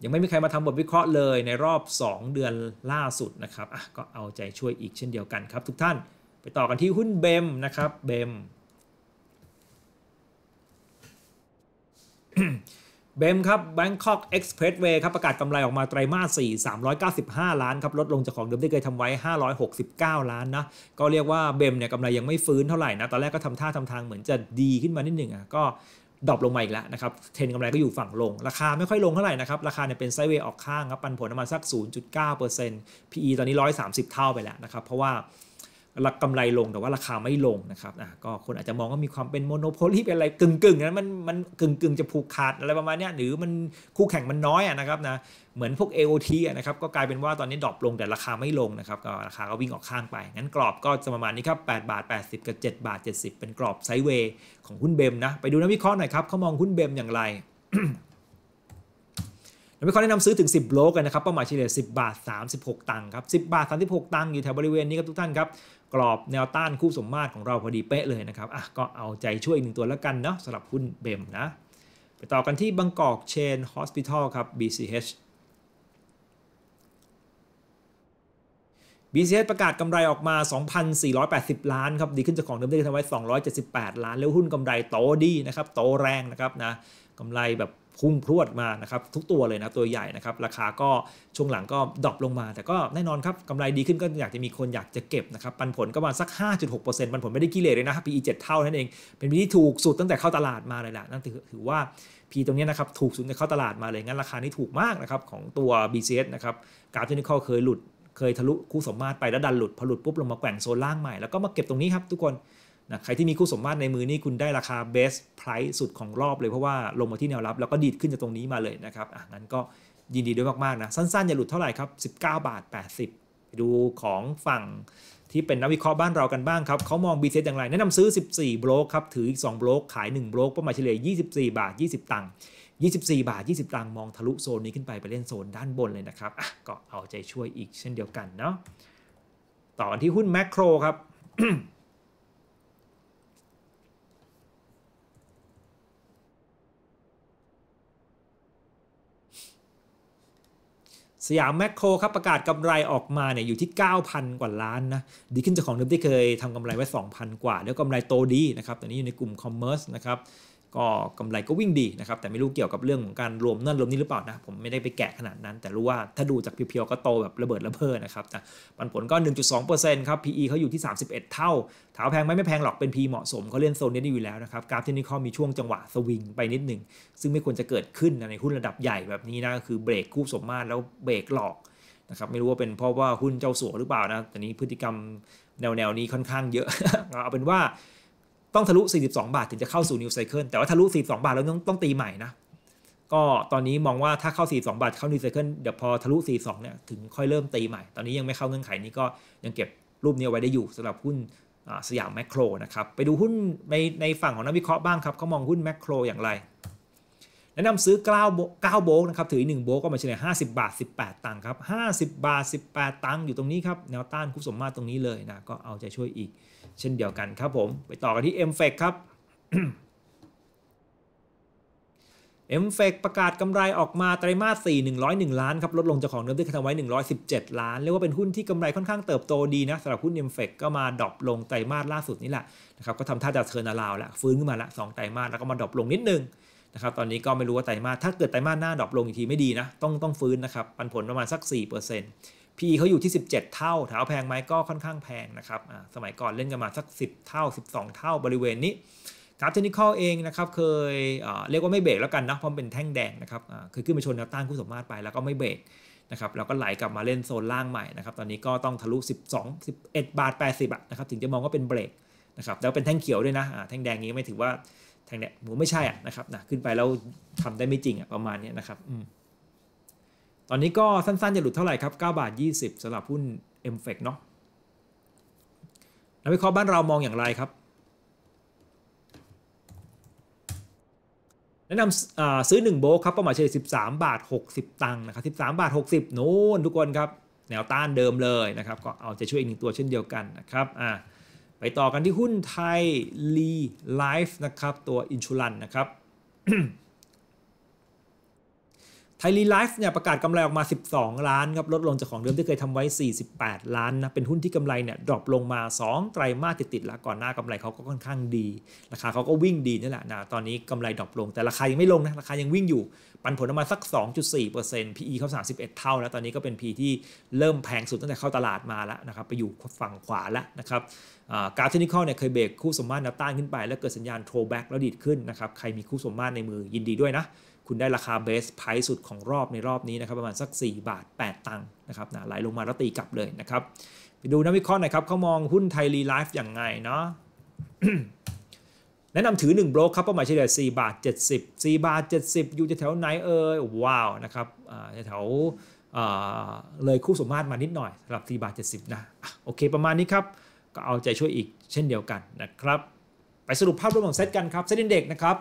ยังไม่มีใครมาทำบทวิเคราะห์เลยในรอบ 2 เดือนล่าสุดนะครับอ่ะก็เอาใจช่วยอีกเช่นเดียวกันครับ ทุกท่าน ไปต่อกันที่หุ้นเบมนะครับ เบมเบม ครับ Bangkok Expressway ครับประกาศกำไรออกมาไตรมาส4 395 ล้านครับ ลดลงจากของเดิมที่เคยทำไว้ 569 ล้านนะ ก็เรียกว่าเบมเนี่ยกำไรยังไม่ฟื้นเท่าไหร่นะ ตอนแรกก็ทำท่าทำทางเหมือนจะดีขึ้นมานิดหนึ่งอ่ะก็ดรอปลงมาอีกแล้วนะครับ เทรนกำไรก็อยู่ฝั่งลงราคาไม่ค่อยลงเท่าไหร่นะครับ ราคาเนี่ยเป็นไซเวย์ออกข้างครับปันผลประมาณสัก 0.9% PE ตอนนี้130 เท่าไปแล้วนะครับเพราะว่ารักกำไรลงแต่ว่าราคาไม่ลงนะครับอ่ะก็คนอาจจะมองว่ามีความเป็นโมโนโพลีเป็นอะไรกึ่งกึ่งนั้นมันมันกึ่งกึ่งจะผูกขาดอะไรประมาณนี้หรือมันคู่แข่งมันน้อยนะครับนะเหมือนพวก AOT นะครับก็กลายเป็นว่าตอนนี้ดรอปลงแต่ราคาไม่ลงนะครับก็ราคาก็วิ่งออกข้างไป งั้นกรอบก็จะประมาณนี้ครับ 8 บาท 80 กับ 7 บาท 70 เป็นกรอบไซด์เวย์ ของหุ้นเบมนะไปดูนักวิเคราะห์หน่อยครับเขามองหุ้นเบมอย่างไรนักวิเคราะห์แนะนำซื้อถึง 10 โลกันนะครับเป้าหมายเฉลี่ย10 บาท36ตังค์ครับ10บาท36ตังค์อยู่แถวบริเวณนี้ครับทุกท่านครับกรอบแนวต้านคู่สมมาตรของเราพอดีเป๊ะเลยนะครับ อ่ะก็เอาใจช่วยหนึ่งตัวแล้วกันเนาะสำหรับหุ้นเบมนะ ไปต่อกันที่บางกอกเชนฮอสพิทอลครับ BCH b c h ประกาศกำไรออกมา 2,480 ล้านครับ ดีขึ้นจากของเดิมที่ทำไว้ 278 ล้าน แล้วหุ้นกำไรโตดีนะครับ โตแรงนะครับนะกำไรแบบพุ่งพรวดมานะครับทุกตัวเลยนะตัวใหญ่นะครับราคาก็ช่วงหลังก็ดรอปลงมาแต่ก็แน่นอนครับกำไรดีขึ้นก็อยากจะมีคนอยากจะเก็บนะครับปันผลก็มาสัก 5.6%ปันผลไม่ได้กี่เลยเลยนะ PE 7เท่านั่นเองเป็นปีที่ถูกสุดตั้งแต่เข้าตลาดมาเลยแหละนั่นถือว่า P ตรงนี้นะครับถูกสุดในเข้าตลาดมาเลยงั้นราคานี้ถูกมากนะครับของตัว BCS นะครับการที่นิคเคยหลุดเคยทะลุคู่สมมาตรไปแล้วดันหลุดพอหลุดปุ๊บลงมาแกว่งโซนล่างใหม่แล้วก็มาเก็บตรงนี้ครับทุกคนนะใครที่มีคู่สมมาตรในมือนี่คุณได้ราคาเบสไพรส์สุดของรอบเลยเพราะว่าลงมาที่แนวรับแล้วก็ดีดขึ้นจากตรงนี้มาเลยนะครับอ่ะงั้นก็ยินดีด้วยมากๆนะ สั้นๆอย่าหลุดเท่าไหร่ครับ 19 บาท 80 ไปดูของฝั่งที่เป็นนักวิเคราะห์บ้านเรากันบ้างครับ เขามอง b ีเซอย่างไร แนะนำซื้อ 14ลบอกครับ ถืออีก2งบอกขาย1งบอกเป้าหมายเฉลี่ย 24 บาท 20 ตังค์ 24 บาท 20 ตังค์มองทะลุโซนนี้ขึ้นไปไปเล่นโซนด้านบนเลยนะครับอ่ะก็เอาใจช่วยอีกเช่นเดียวกันเนาะต่อที่หุ้นแมคโครครับสยามแมคโครครับประกาศกำไรออกมาเนี่ยอยู่ที่ 9,000 กว่าล้านนะดีขึ้นจากของเดิมที่เคยทำกำไรไว้ 2,000 กว่า แล้วกำไรโตดีนะครับตอนนี้อยู่ในกลุ่มคอมเมอร์สนะครับก็กำไรก็วิ่งดีนะครับ แต่ไม่รู้เกี่ยวกับเรื่องของการรวมนั่นรวมนี่หรือเปล่านะ ผมไม่ได้ไปแกะขนาดนั้น แต่รู้ว่าถ้าดูจากเพียวๆก็โตแบบระเบิดระเบ้อนะครับแต่ปันผลก็ 1.2%ครับ PE เขาอยู่ที่ 31 เท่า ถามแพงไหมไม่แพงหรอกเป็น PE เหมาะสมเขาเล่นโซนนี้อยู่แล้วนะครับกราฟเทคนิคมีช่วงจังหวะสวิงไปนิดหนึ่งซึ่งไม่ควรจะเกิดขึ้นในหุ้นระดับใหญ่แบบนี้นะก็คือเบรกคู่สมมาตรแล้วเบรกหลอกนะครับไม่รู้ว่าเป็นเพราะว่าหุ้นเจ้าสัวหรือเปล่านะแต่นี้พฤติกรรมแนวๆนี้ค่อนข้างเยอะเอาเป็นว่าต้องทะลุ 42 บาท ถึงจะเข้าสู่นิวไซเคิลแต่ว่าทะลุ 42 บาท แล้วต้องต้องตีใหม่นะ ก็ตอนนี้มองว่าถ้าเข้า 42 บาทเข้านิวไซเคิลเดี๋ยวพอทะลุ 42 เนี่ยถึงค่อยเริ่มตีใหม่ ตอนนี้ยังไม่เข้าเงื่อนไขนี้ก็ ยังเก็บรูปนี้ไว้ได้อยู่สำหรับหุ้นสยามแมคโครนะครับ ไปดูหุ้นในในฝั่งของนักวิเคราะห์บ้างครับ เขามองหุ้นแมคโครอย่างไรแนะนำซื้อ9 9โบกนะครับถือ1โบกก็มาเฉลี่ย50 บาท 18 ตังค์ครับ 50 บาท 18 ตังค์อยู่ตรงนี้ครับแนวต้านคุมสมมาตรตรงนี้เลยนะก็เอาใจช่วยอีกเช่นเดียวกันครับผม ไปต่อกันที่ m f e c ครับ m f e c ประกาศกำไรออกมาไตรมาส4 101 ล้านครับลดลงจากของเดิมที่คาดไว้ 117 ล้าน เรียกว่าเป็นหุ้นที่กำไรค่อนข้างเติบโตดีนะสำหรับหุ้น m f e c ก็มาดรอปลงไตรมาสล่าสุดนี่แหละนะครับก็ทำท่าจะเชิญนาราวแล้วฟื้นขึ้นมาละ2ไตรมาสแล้วก็มาดรอปลงนิดนึงนะครับตอนนี้ก็ไม่รู้ว่าไตรมาสถ้าเกิดไตรมาสหน้าดรอปลงอีกทีไม่ดีนะ ต้องต้องฟื้นนะครับปันผลประมาณสัก4%เ p เขาอยู่ที่ 17 เท่าถามว่าแพงไหมก็ค่อนข้างแพงนะครับสมัยก่อนเล่นกันมาสัก 10 เท่า 12 เท่าบริเวณนี้กราฟเทคนิคเองนะครับเคยเรียกว่าไม่เบรกแล้วกันนะเพราะเป็นแท่งแดงนะครับคือขึ้นไปชนแนวต้านคู่สมมาตรไปแล้วก็ไม่เบรกนะครับ แล้วก็ไหลกลับมาเล่นโซนล่างใหม่นะครับ ตอนนี้ก็ต้องทะลุ 12 11 บาท80ะนะครับ ถึงจะมองว่าเป็นเบรกนะครับ แล้วเป็นแท่งเขียวด้วยนะแท่งแดงนี้ไม่ถือว่าแท่งแดงไม่ใช่ะนะครับนะขึ้นไปแล้วทำได้ไม่จริงอะประมาณนี้นะครับอืตอนนี้ก็สั้นๆจะหลุดเท่าไหร่ครับ 9 บาท 20สำหรับหุ้น m f e c เนาะนักวิเคราะห์บ้านเรามองอย่างไรครับ แนะนำซื้อ1โบครับประมาณเฉลี่ย13 บาท 60 ตังค์นะครับ 13 บาท 60นู้นทุกคนครับ แนวต้านเดิมเลยนะครับ ก็เอาจะช่วยอีกหนึ่งตัวเช่นเดียวกันนะครับอ่าไปต่อกันที่หุ้นไทยลีไลฟ์นะครับ ตัวอินชูลันนะครับไทยรีไลฟ์เนี่ยประกาศกำไรออกมา 12 ล้านครับลดลงจากของเดิมที่เคยทำไว้ 48 ล้านนะเป็นหุ้นที่กำไรเนี่ยดรอปลงมา 2 ไตรมาสติดๆแล้วก่อนหน้ากำไรเขาก็ค่อนข้างดี ราคาเขาก็วิ่งดีนี่แหละนะตอนนี้กำไรดรอปลง แต่ราคายังไม่ลงนะราคายังวิ่งอยู่ปันผลออกมาสัก 2.4% PE เขา31 เท่าแล้วตอนนี้ก็เป็น P ที่เริ่มแพงสุดตั้งแต่เข้าตลาดมาแล้วนะครับไปอยู่ฝั่งขวาแล้วนะครับกราฟเทคนิคเนี่ยเคยเบรกคู่สมมาตรนับต้านขึ้นไปแล้วเกิดสัญญาณโทรแบ็กแล้วดีดขึ้นนะครับใครมีคู่สมมาตรในมือยินดีด้วยนะคุณได้ราคาเบสไพรสุดของรอบในรอบนี้นะครับประมาณสัก4บาท8ตังค์นะครับนะไหลลงมาแล้วตีกลับเลยนะครับไปดูนักวิเคราะห์หน่อยครับเขามองหุ้นไทยรีไลฟ์อย่างไงเนาะแนะนำถือ 1 โบลกครับเป้าหมายเฉลี่ย4บาท70 4บาท70อยู่แถวไหนเอ่ยว้าวนะครับแถวเลยคู่สมมาตรมานิดหน่อยสำหรับ4บาท70นะโอเคประมาณนี้ครับ ก็เอาใจช่วยอีกเช่นเดียวกันนะครับ ไปสรุปภาพรวมของเซตกันครับเซตอินเด็กนะครับ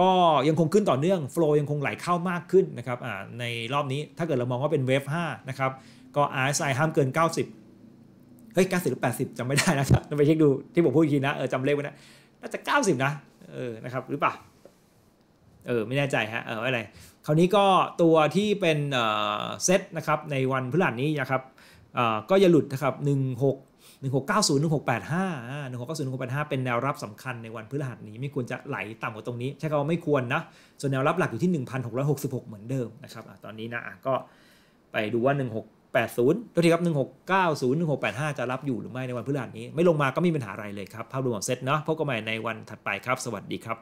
ก็ยังคงขึ้นต่อเนื่องโฟลยังคงไหลเข้ามากขึ้นนะครับ ในรอบนี้ถ้าเกิดเรามองว่าเป็นเวฟ 5 นะครับ ก็ RSI ห้ามเกิน 90 เฮ้ย90หรือ 80จำไม่ได้นะครับไปเช็คดูที่ผมพูดกทีนะ เออจำเลขไว้นะ น่าจะ 90นะ เออ นะครับ หรือเปล่า เออ ไม่แน่ใจฮะ เอออะไรคราวนี้ก็ตัวที่เป็นเซตนะครับ ในวันพฤหัสนี้นะครับก็อย่าหลุดนะครับ1 6 1690 1685 1690 1685เป็นแนวรับสำคัญในวันพฤหัสนี้ไม่ควรจะไหลต่ำกว่าตรงนี้ใช่คำว่าไม่ควรนะ ส่วนแนวรับหลักอยู่ที่ 1666 เหมือนเดิมนะครับตอนนี้นะก็ไปดูว่า 1680ตัวที่ครับ1690 1685 จะรับอยู่หรือไม่ในวันพฤหัสนี้ ไม่ลงมาก็ไม่มีปัญหาอะไรเลยครับภาพรวมเซตเนาะพบกันใหม่ในวันถัดไปครับสวัสดีครับ